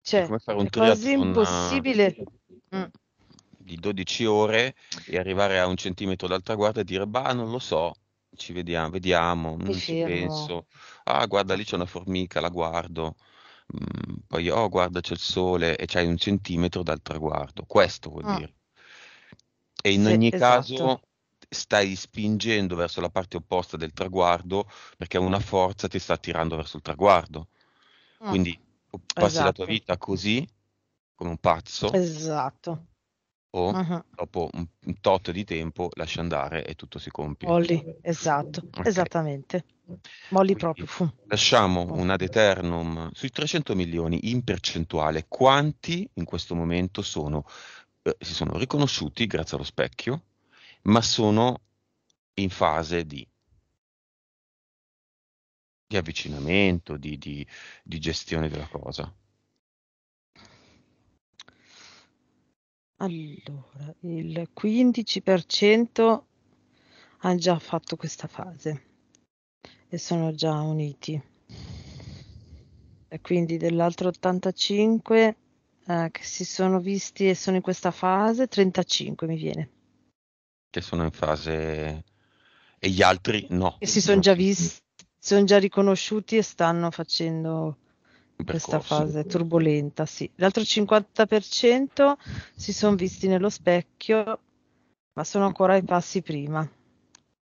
[SPEAKER 3] Cioè, è, è quasi impossibile.
[SPEAKER 2] Mm
[SPEAKER 1] di 12 ore e arrivare a un centimetro dal traguardo e dire, bah, non lo so, ci vediamo, vediamo, non ci penso. Ah, guarda, lì c'è una formica, la guardo. Mm, poi, oh, guarda, c'è il sole e c'hai un centimetro dal traguardo. Questo vuol ah. dire. E in sì, ogni esatto. caso stai spingendo verso la parte opposta del traguardo perché una forza ti sta tirando verso il traguardo. Ah, Quindi passi esatto. la tua esatto. vita così, come un pazzo.
[SPEAKER 3] Esatto
[SPEAKER 1] o uh-huh. dopo un, tot di tempo lascia andare e tutto si compie.
[SPEAKER 3] Molli, esatto, okay. esattamente. Molli proprio. Fu.
[SPEAKER 1] Lasciamo oh. un ad eternum sui 300 milioni in percentuale. Quanti in questo momento sono, eh, si sono riconosciuti grazie allo specchio, ma sono in fase di di avvicinamento, di, di, di gestione della cosa.
[SPEAKER 3] Allora, il 15% ha già fatto questa fase e sono già uniti. E quindi dell'altro 85 eh, che si sono visti e sono in questa fase, 35 mi viene.
[SPEAKER 1] Che sono in fase e gli altri no. E si sono già
[SPEAKER 3] visti, si sono già riconosciuti e stanno facendo questa fase turbolenta, sì. L'altro 50% si sono visti nello specchio, ma sono ancora ai passi prima,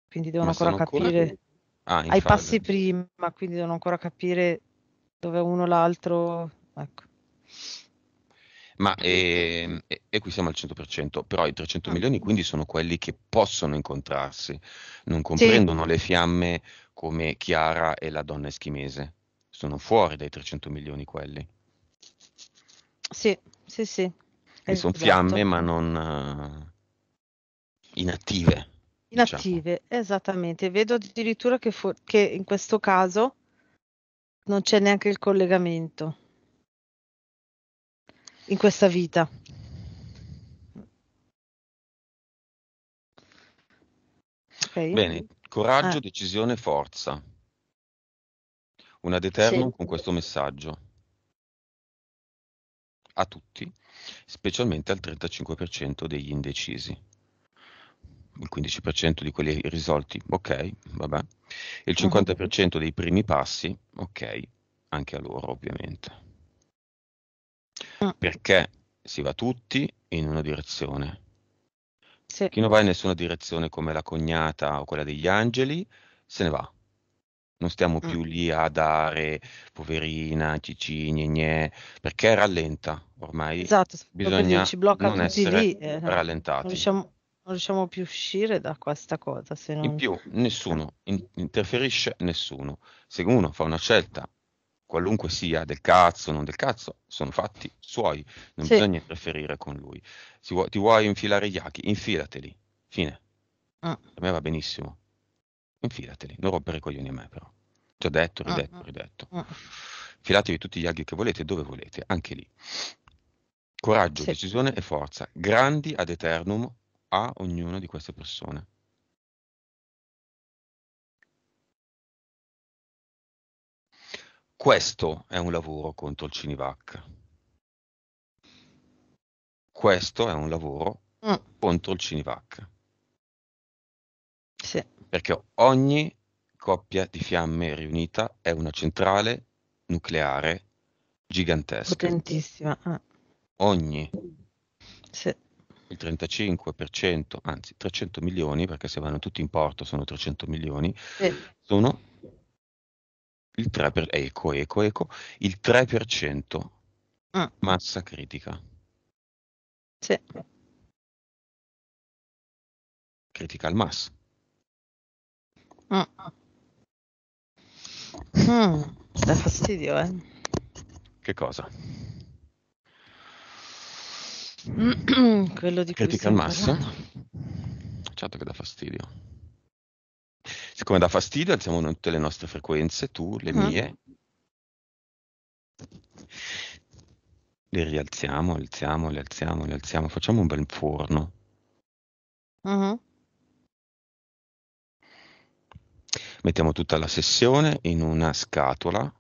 [SPEAKER 3] quindi devono ma ancora capire... Ah, ai fase. passi prima, quindi devono ancora capire dove uno l'altro... Ecco.
[SPEAKER 1] Ma ehm, e, e, qui siamo al 100%, però i 300 ah. milioni quindi sono quelli che possono incontrarsi, non comprendono sì. le fiamme come Chiara e la donna eschimese sono fuori dai 300 milioni quelli.
[SPEAKER 3] Sì, sì, sì. E Sono esatto. fiamme
[SPEAKER 1] ma non uh, inattive. Inattive,
[SPEAKER 3] diciamo. esattamente. Vedo addirittura che, fu- che in questo caso non c'è neanche il collegamento in questa vita.
[SPEAKER 2] Okay. Bene,
[SPEAKER 1] coraggio, ah. decisione, forza una Deternum sì. con questo messaggio a tutti, specialmente al 35% degli indecisi. Il 15% di quelli risolti, ok, vabbè. Il 50% dei primi passi, ok, anche a loro ovviamente. Ah. Perché si va tutti in una direzione. Sì. Chi non va in nessuna direzione come la cognata o quella degli angeli, se ne va non stiamo più lì a dare poverina, cici, gne, gne perché rallenta ormai. Esatto, bisogna ci blocca non tutti lì, eh, rallentati. Non
[SPEAKER 3] riusciamo, non riusciamo, più a uscire da questa cosa. Se
[SPEAKER 1] non... In più eh. nessuno, in, interferisce nessuno. Se uno fa una scelta, qualunque sia, del cazzo, non del cazzo, sono fatti suoi, non sì. bisogna interferire con lui. Vuo, ti vuoi infilare gli acchi, Infilateli, fine. Ah. A me va benissimo Infilateli, non rompere i coglioni a me però. Ti ho detto, ah, ridetto, ah, ridetto. Ah. Filatevi tutti gli aghi che volete, dove volete, anche lì. Coraggio, sì. decisione e forza, grandi ad eternum a ognuna di queste persone. Questo è un lavoro contro il Cinivac. Questo è un lavoro mm. contro il Cinivac perché ogni coppia di fiamme riunita è una centrale nucleare gigantesca.
[SPEAKER 3] Potentissima. Ah.
[SPEAKER 1] Ogni. Sì. Il 35%, anzi 300 milioni, perché se vanno tutti in porto sono 300 milioni, sì. sono il 3%, per, eco, eco, eco, il 3% ah. massa critica.
[SPEAKER 2] Sì. Critical mass. Mm. Mm. Dà fastidio,
[SPEAKER 3] eh? Che cosa? Quello di Critical Mass?
[SPEAKER 1] Certo che dà fastidio. Siccome dà fastidio, alziamo tutte le nostre frequenze, tu, le mm. mie. Le rialziamo, alziamo, le alziamo, le alziamo, facciamo un bel forno. Mm-hmm. Mettiamo tutta la sessione in una scatola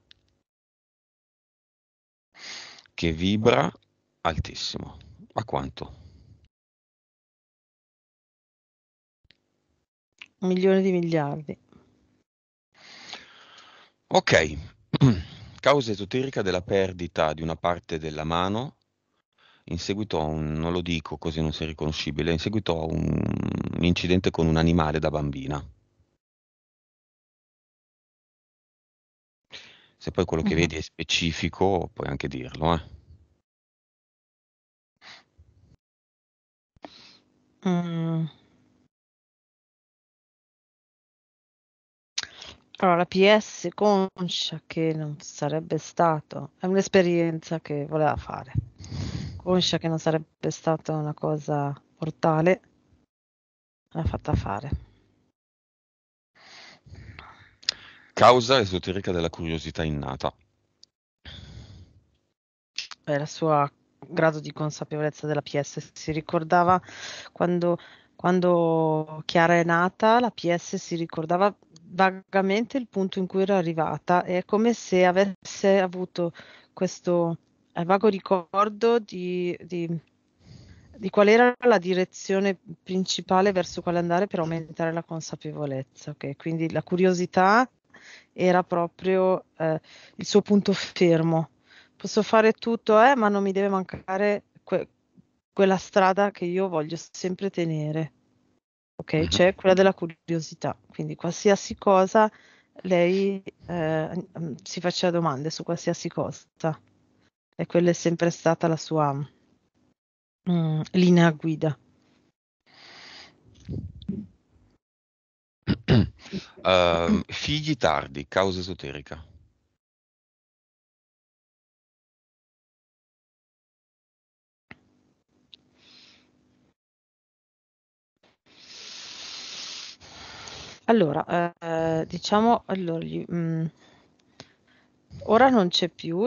[SPEAKER 1] che vibra altissimo.
[SPEAKER 2] A quanto? Milioni di miliardi.
[SPEAKER 1] Ok, causa esoterica della perdita di una parte della mano in seguito a un, non lo dico così non sei riconoscibile, in seguito a un, un incidente con un animale da bambina. Se poi quello
[SPEAKER 2] che vedi è specifico, puoi anche dirlo. Eh. Mm. Allora, la PS conscia che non
[SPEAKER 3] sarebbe stato, è un'esperienza che voleva fare, conscia che non sarebbe stata una cosa mortale, l'ha fatta fare.
[SPEAKER 1] Causa esoterica della curiosità innata.
[SPEAKER 3] Beh, la sua grado di consapevolezza della PS si ricordava quando, quando Chiara è nata, la PS si ricordava vagamente il punto in cui era arrivata. È come se avesse avuto questo vago ricordo di, di, di, qual era la direzione principale verso quale andare per aumentare la consapevolezza. Okay? Quindi la curiosità era proprio eh, il suo punto fermo. Posso fare tutto, eh, ma non mi deve mancare que- quella strada che io voglio sempre tenere. Ok, mhm. cioè quella della curiosità, quindi qualsiasi cosa lei eh, mm, si faccia domande su qualsiasi cosa e quella è sempre stata la sua mm, linea guida.
[SPEAKER 1] uh, figli tardi, causa esoterica.
[SPEAKER 3] Allora, eh, diciamo, allora, gli, mh, mm, Ora non c'è più,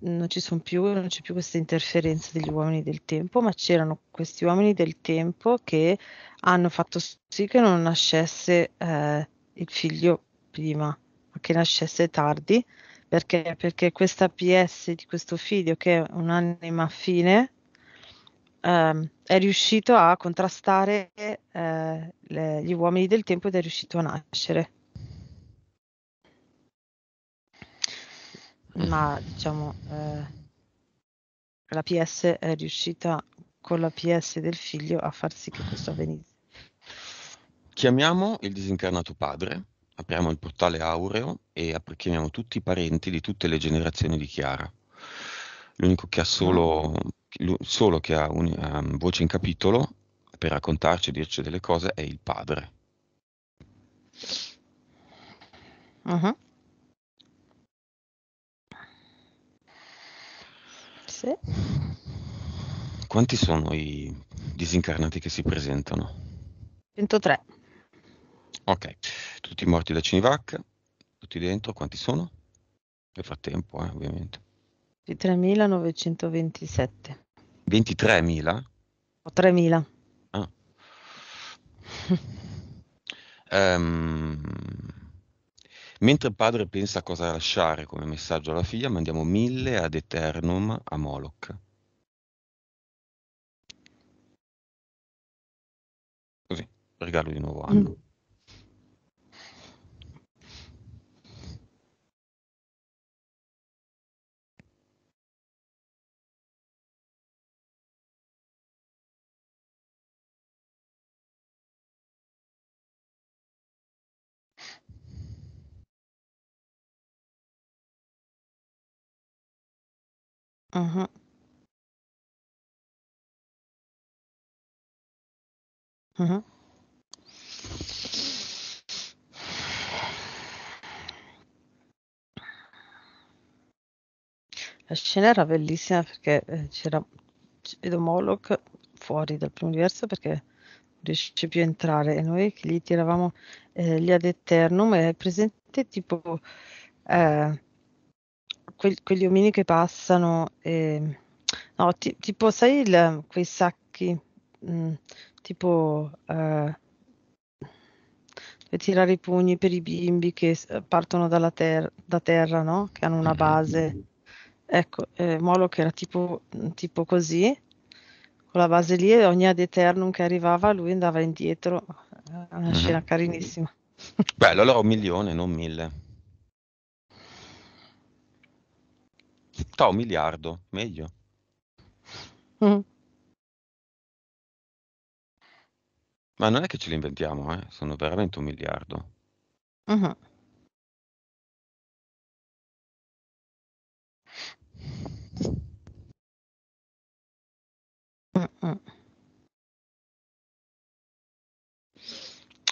[SPEAKER 3] non ci sono più, non c'è più questa interferenza degli uomini del tempo, ma c'erano questi uomini del tempo che hanno fatto sì che non nascesse eh, il figlio prima, ma che nascesse tardi, perché, perché questa PS di questo figlio, che è un'anima fine, eh, è riuscito a contrastare eh, le, gli uomini del tempo ed è riuscito a nascere. ma mm. diciamo eh, la PS è riuscita con la PS del figlio a far sì che questo avvenisse.
[SPEAKER 1] Chiamiamo il disincarnato padre, apriamo il portale aureo e chiamiamo tutti i parenti di tutte le generazioni di Chiara. L'unico che ha solo, solo che ha un, um, voce in capitolo per raccontarci e dirci delle cose è il padre.
[SPEAKER 2] Uh-huh.
[SPEAKER 3] Sì.
[SPEAKER 1] Quanti sono i disincarnati che si presentano? 103. Ok, tutti morti da Cinivac, tutti dentro, quanti sono? Nel frattempo, eh, ovviamente.
[SPEAKER 3] 3.927.
[SPEAKER 1] 23.000?
[SPEAKER 3] O 3.000.
[SPEAKER 1] Ah. um, Mentre il padre pensa a cosa lasciare come messaggio alla figlia, mandiamo mille ad eternum a Moloch.
[SPEAKER 2] Così, regalo di nuovo anno. Mm. Mh-mh.
[SPEAKER 3] La scena era bellissima perché, eh, c'era c vedo Moloch fuori dal primo universo perché non riesce più a entrare e noi che gli tiravamo, ehm, gli Ad Eternum, è presente tipo, ehm que- quegli omini che passano, eh, no, ti- tipo, sai il- quei sacchi, mh, mm, tipo, eh, per tirare i pugni per i bimbi che partono dalla ter- da terra, no? Che hanno una mhm. base. Ecco, eh, che era tipo, mm, tipo così, con la base lì e ogni ad eternum che arrivava lui andava indietro. È una mhm. scena carinissima.
[SPEAKER 1] Bello, allora un milione, non mille. Toh, un miliardo, meglio. Mm. Ma non è che ce li inventiamo, eh? sono veramente un
[SPEAKER 2] miliardo. Mm-hmm.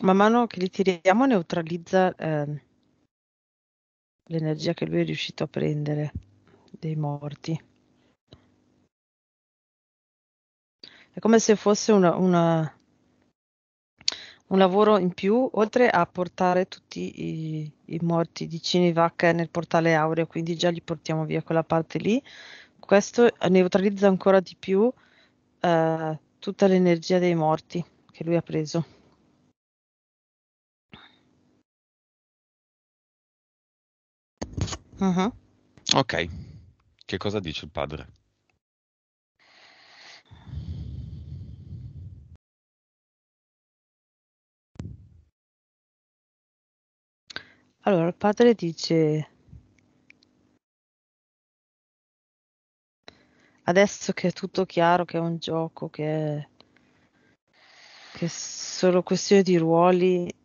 [SPEAKER 2] Man mano che li tiriamo
[SPEAKER 3] neutralizza eh, l'energia che lui è riuscito a prendere dei morti. È come se fosse una, una, un lavoro in più, oltre a portare tutti i, i morti di Cinevac nel portale aureo, quindi già li portiamo via quella parte lì. Questo neutralizza ancora di più eh, tutta l'energia dei morti che lui ha preso.
[SPEAKER 2] Uh-huh. Ok. Che cosa dice il padre? Allora, il padre dice...
[SPEAKER 3] Adesso che è tutto chiaro, che è un gioco, che è, che è solo questione di ruoli, eh,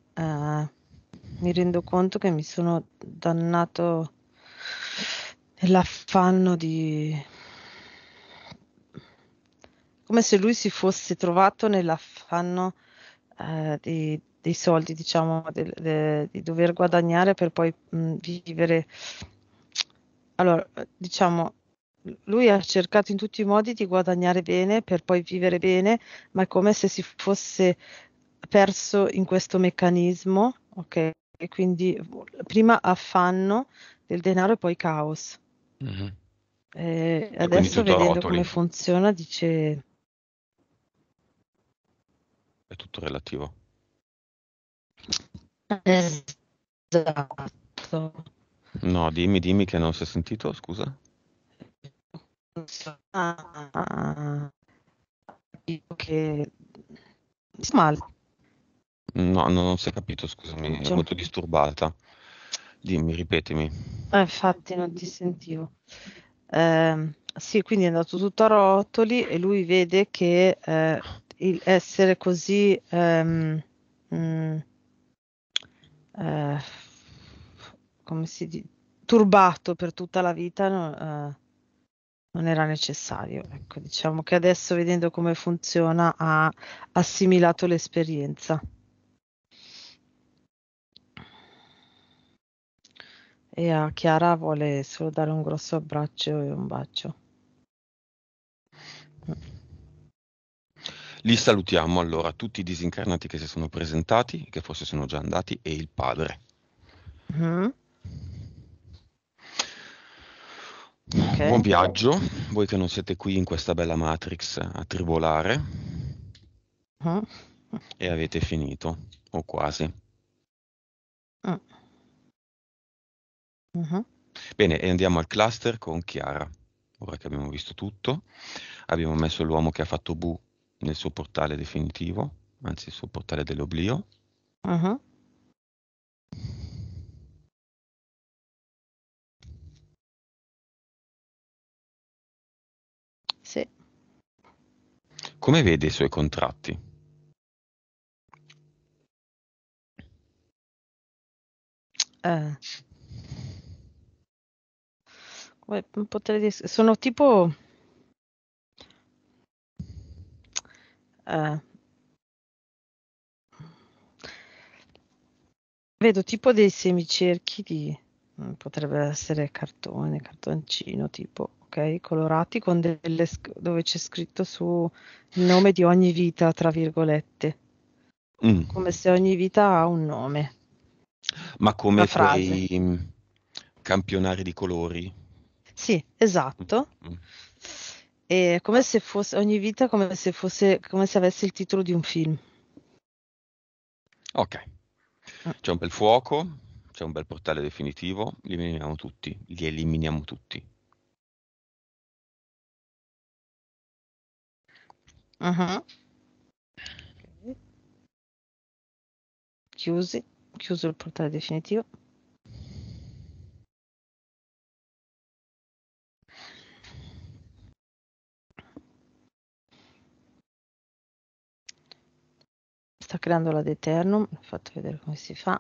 [SPEAKER 3] mi rendo conto che mi sono dannato l'affanno di... come se lui si fosse trovato nell'affanno eh, di, dei soldi, diciamo, de, de, di dover guadagnare per poi mh, vivere. Allora, diciamo, lui ha cercato in tutti i modi di guadagnare bene per poi vivere bene, ma è come se si fosse perso in questo meccanismo, ok? E quindi prima affanno del denaro e poi caos. Mm-hmm. Eh, adesso vedendo rotoli. come funziona dice...
[SPEAKER 1] È tutto relativo.
[SPEAKER 2] Esatto.
[SPEAKER 1] No, dimmi, dimmi che non si è sentito, scusa.
[SPEAKER 2] dico ah,
[SPEAKER 3] che... Male.
[SPEAKER 1] No, non si è capito, scusami, è molto disturbata. Dimmi, ripetimi.
[SPEAKER 3] Ah, infatti non ti sentivo. Eh, sì, quindi è andato tutto a rotoli e lui vede che eh, il essere così ehm, mh, mm, eh, come si dice, turbato per tutta la vita no, eh, non era necessario. Ecco, diciamo che adesso vedendo come funziona ha assimilato l'esperienza. e a Chiara vuole solo dare un grosso abbraccio e un bacio.
[SPEAKER 1] Mm. Li salutiamo allora tutti i disincarnati che si sono presentati, che forse sono già andati, e il padre. Mm. Okay. Buon viaggio, voi che non siete qui in questa bella Matrix a tribolare. Mm. E avete finito, o quasi.
[SPEAKER 2] Mm. Uh-huh.
[SPEAKER 1] Bene, e andiamo al cluster con Chiara. Ora che abbiamo visto tutto, abbiamo messo l'uomo che ha fatto Bu nel suo portale definitivo, anzi il suo portale dell'oblio.
[SPEAKER 2] Uh-huh. Sì. Come vede i suoi contratti? Uh
[SPEAKER 3] potrei dire, sono tipo... Uh, vedo tipo dei semicerchi di mm, potrebbe essere cartone, cartoncino tipo, ok? Colorati con delle dove c'è scritto su il nome di ogni vita, tra virgolette. Mm. Come se ogni vita ha un nome.
[SPEAKER 1] Ma come quei campionari di colori
[SPEAKER 3] sì, esatto. Mm. È mm. come se fosse ogni vita come se fosse come se avesse il titolo di un film.
[SPEAKER 1] Ok. Ah. C'è un bel fuoco, c'è un bel portale definitivo, li eliminiamo tutti, li eliminiamo tutti.
[SPEAKER 2] Uh-huh. Chiusi, chiuso il portale definitivo. sta creando la Deternum, ho fatto vedere come si fa.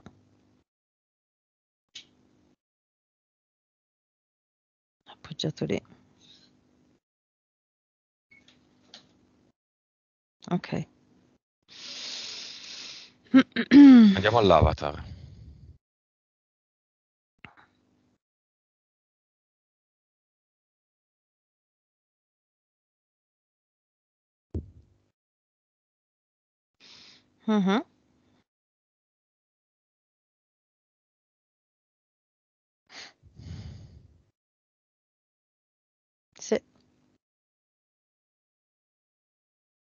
[SPEAKER 2] Appoggiato lì. Ok. Andiamo all'avatar. Mh-mh. Sì.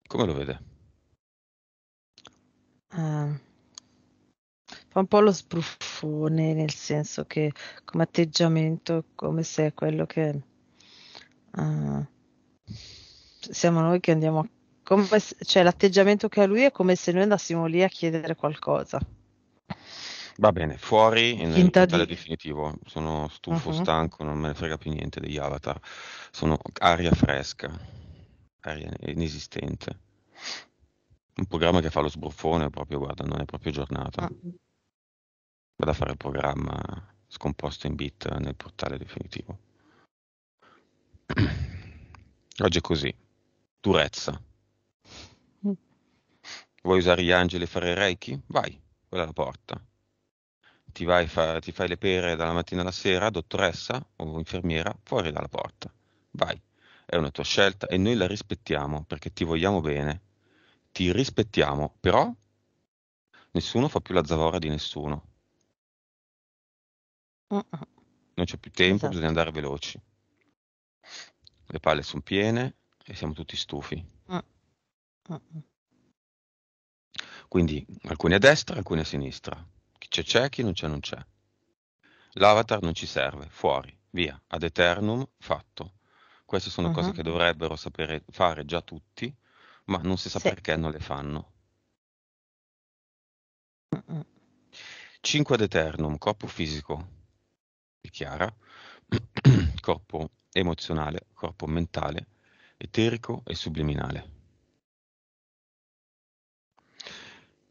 [SPEAKER 2] Come lo vede? Ehm. Fa un
[SPEAKER 3] po' lo sbruffone, nel senso che come atteggiamento, come se è quello che, uhm, siamo noi che andiamo a come se, cioè, l'atteggiamento che ha lui è come se noi andassimo lì a chiedere qualcosa.
[SPEAKER 1] Va bene, fuori nel totale di... definitivo. Sono stufo, uh-huh. stanco, non me ne frega più niente degli avatar. Sono aria fresca, aria inesistente. Un programma che fa lo sbruffone proprio, guarda, non è proprio giornata. Uh-huh. Vado a fare il programma scomposto in bit nel portale definitivo. Oggi è così. Durezza. Vuoi usare gli angeli e fare Reiki? Vai, quella è la porta. Ti, fa, ti, fai le pere dalla mattina alla sera, dottoressa o infermiera, fuori dalla porta. Vai, è una tua scelta e noi la rispettiamo perché ti vogliamo bene. Ti rispettiamo, però nessuno fa più la zavora di nessuno.
[SPEAKER 2] Non
[SPEAKER 1] c'è più tempo, esatto. bisogna andare veloci. Le palle sono piene e siamo tutti stufi.
[SPEAKER 2] Uh. Uh.
[SPEAKER 1] Quindi alcuni a destra, alcuni a sinistra. Chi c'è c'è, chi non c'è non c'è. L'avatar non ci serve, fuori, via, ad eternum, fatto. Queste sono uh-huh. cose mhm. che dovrebbero sapere fare già tutti, ma non si sa sì. perché non le fanno. Cinque ad eternum, corpo fisico, dichiara, corpo emozionale, corpo mentale, eterico e subliminale.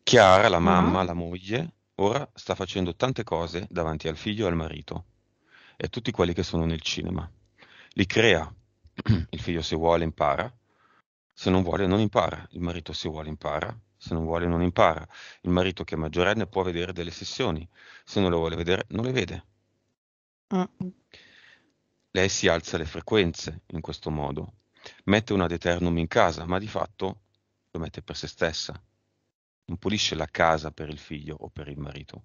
[SPEAKER 1] Chiara, la mamma, mm-hmm. la moglie, ora sta facendo tante cose davanti al figlio e al marito e a tutti quelli che sono nel cinema. Li crea. Il figlio se vuole impara, se non vuole non impara, il marito se vuole impara, se non vuole non impara. Il marito che è maggiorenne può vedere delle sessioni, se non le vuole vedere non le vede. Mm-hmm. Lei si alza le frequenze in questo modo, mette una deternum in casa, ma di fatto lo mette per se stessa non pulisce la casa per il figlio o per il marito.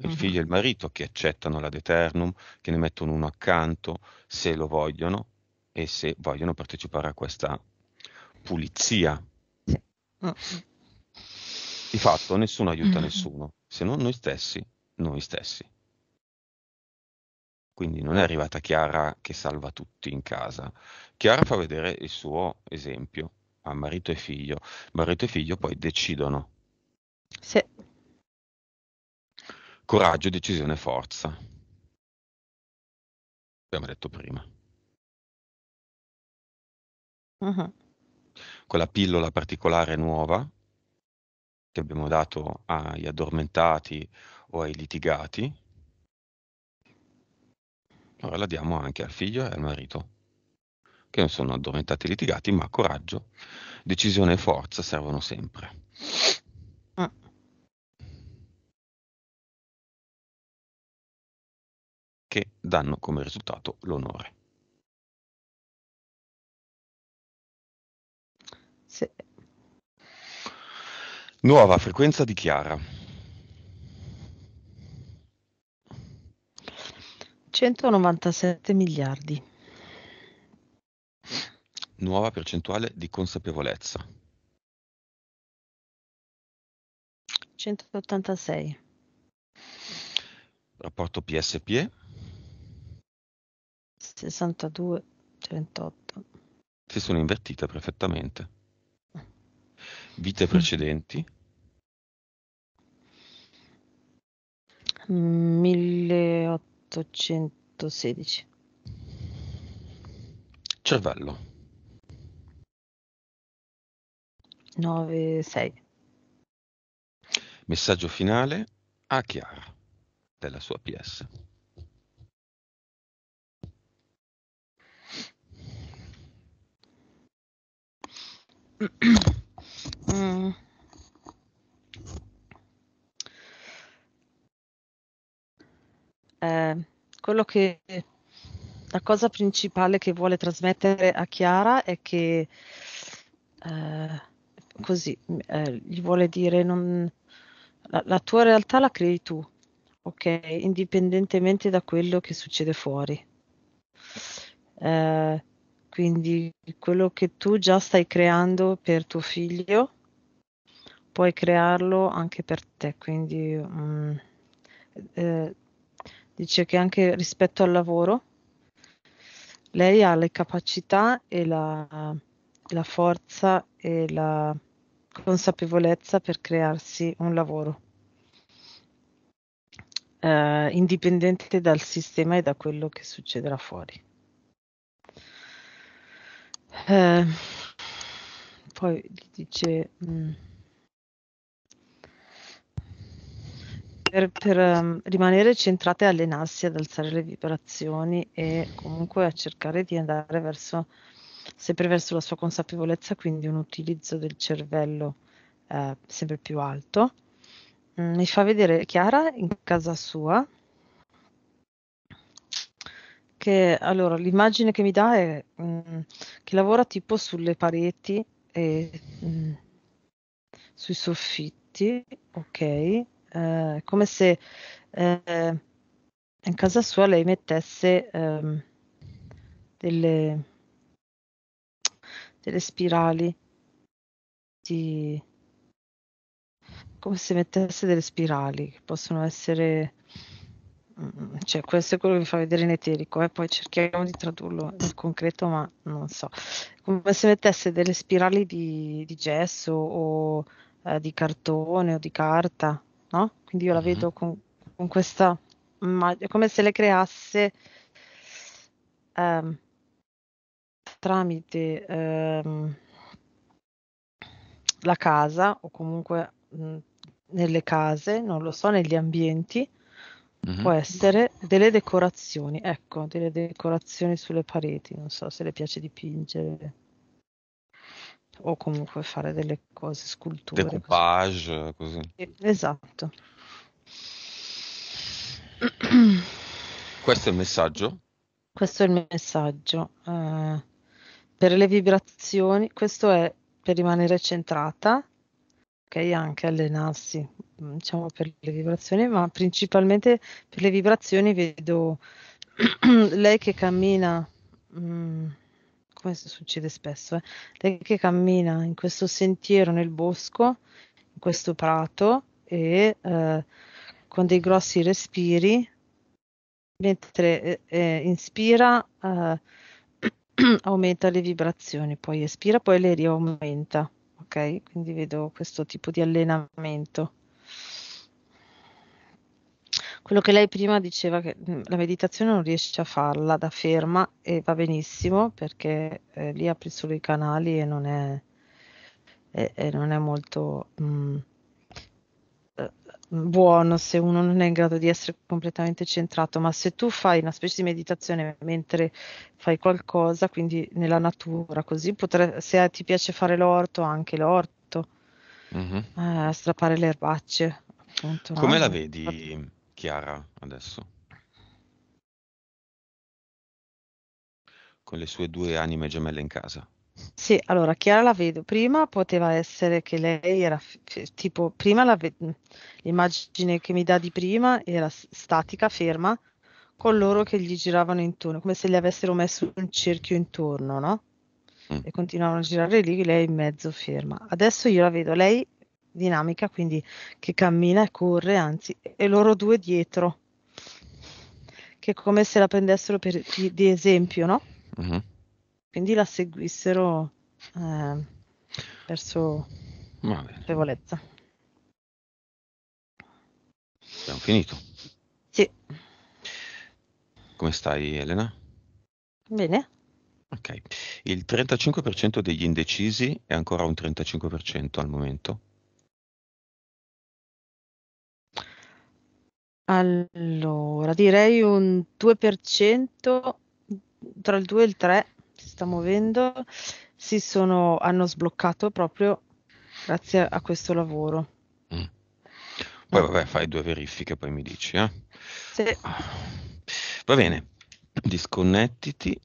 [SPEAKER 1] È il mm-hmm. figlio e il marito che accettano la deternum, che ne mettono uno accanto se lo vogliono e se vogliono partecipare a questa pulizia. Ah. Di fatto nessuno aiuta mm-hmm. nessuno, se non noi stessi, noi stessi. Quindi non è arrivata Chiara che salva tutti in casa. Chiara fa vedere il suo esempio a marito e figlio. Marito e figlio poi decidono. Sì. Coraggio, decisione, forza. Abbiamo detto
[SPEAKER 2] prima. Uh-huh.
[SPEAKER 1] Quella pillola particolare nuova che abbiamo dato agli addormentati o ai litigati, ora la diamo anche al figlio e al marito che sono addormentati e litigati, ma coraggio, decisione e forza servono sempre. Ah.
[SPEAKER 2] Che danno come risultato l'onore. Sì.
[SPEAKER 1] Nuova frequenza di Chiara.
[SPEAKER 3] 197 miliardi
[SPEAKER 1] nuova percentuale di consapevolezza.
[SPEAKER 3] 186.
[SPEAKER 1] Rapporto PSPE.
[SPEAKER 3] 62, 38.
[SPEAKER 1] Si sono invertite perfettamente. Vite precedenti.
[SPEAKER 3] 1816.
[SPEAKER 1] Cervello.
[SPEAKER 3] 9,
[SPEAKER 1] Messaggio finale a Chiara della sua PS.
[SPEAKER 2] mm.
[SPEAKER 3] Eh, quello che la cosa principale che vuole trasmettere a Chiara è che eh, così, mm, eh, gli vuole dire non, la, la, tua realtà la crei tu, ok? Indipendentemente da quello che succede fuori. Eh, quindi quello che tu già stai creando per tuo figlio, puoi crearlo anche per te. Quindi mm, eh, dice che anche rispetto al lavoro, lei ha le capacità e la, la forza e la consapevolezza per crearsi un lavoro, eh, indipendente dal sistema e da quello che succederà fuori. Eh, poi dice... Mh, mm, per, per um, rimanere centrate e allenarsi ad alzare le vibrazioni e comunque a cercare di andare verso sempre verso la sua consapevolezza, quindi un utilizzo del cervello eh, sempre più alto. Mm, mi fa vedere Chiara in casa sua, che allora l'immagine che mi dà è mm, che lavora tipo sulle pareti e mm, sui soffitti, ok, eh, come se eh, in casa sua lei mettesse eh, delle delle spirali di come se mettesse delle spirali che possono essere mm, cioè questo è quello che vi fa vedere in eterico e eh? poi cerchiamo di tradurlo in concreto ma non so come se mettesse delle spirali di, di gesso o eh, di cartone o di carta no? quindi io la mm-hmm. vedo con, con questa immagine come se le creasse um, tramite ehm, la casa o comunque mh, mhmm, nelle case, non lo so, negli ambienti, mm-hmm. può essere delle decorazioni, ecco, delle decorazioni sulle pareti, non so se le piace dipingere o comunque fare delle cose, sculture.
[SPEAKER 1] Decoupage, così. così.
[SPEAKER 3] Esatto.
[SPEAKER 1] Questo è il messaggio?
[SPEAKER 3] Questo è il messaggio. Eh, per le vibrazioni, questo è per rimanere centrata, ok, anche allenarsi, mm, diciamo per le vibrazioni, ma principalmente per le vibrazioni vedo lei che cammina, mm, come succede spesso, eh, lei che cammina in questo sentiero nel bosco, in questo prato e eh, con dei grossi respiri, mentre eh, eh inspira eh, aumenta le vibrazioni, poi espira, poi le riaumenta. Ok, quindi vedo questo tipo di allenamento. Quello che lei prima diceva che mm, la meditazione non riesce a farla da ferma e va benissimo perché eh, lì apri solo i canali e non è, e, e non è molto mh, mm, buono se uno non è in grado di essere completamente centrato, ma se tu fai una specie di meditazione mentre fai qualcosa, quindi nella natura, così potre, se ti piace fare l'orto, anche l'orto, mm-hmm. eh, strappare le erbacce. Appunto, Come no? la vedi
[SPEAKER 1] Chiara adesso? Con le sue due anime gemelle in casa?
[SPEAKER 3] Sì, allora Chiara la vedo. Prima poteva essere che lei era tipo, prima la ve- l'immagine che mi dà di prima era statica, ferma, con loro che gli giravano intorno, come se gli avessero messo un cerchio intorno, no? Mm. E continuavano a girare lì, lei in mezzo ferma. Adesso io la vedo, lei dinamica, quindi che cammina e corre, anzi, e loro due dietro, che come se la prendessero per, di, esempio,
[SPEAKER 2] no? Mm-hmm
[SPEAKER 3] quindi la seguissero eh, verso la consapevolezza. Abbiamo finito. Sì.
[SPEAKER 1] Come stai Elena? Bene. Ok, il 35% degli indecisi è ancora un 35% al momento?
[SPEAKER 3] Allora, direi un 2% tra il 2 e il 3 si sta muovendo, si sono, hanno sbloccato proprio grazie a questo lavoro. Mm.
[SPEAKER 1] Poi vabbè, fai due verifiche, poi mi dici. Eh? Sì. Va bene, disconnettiti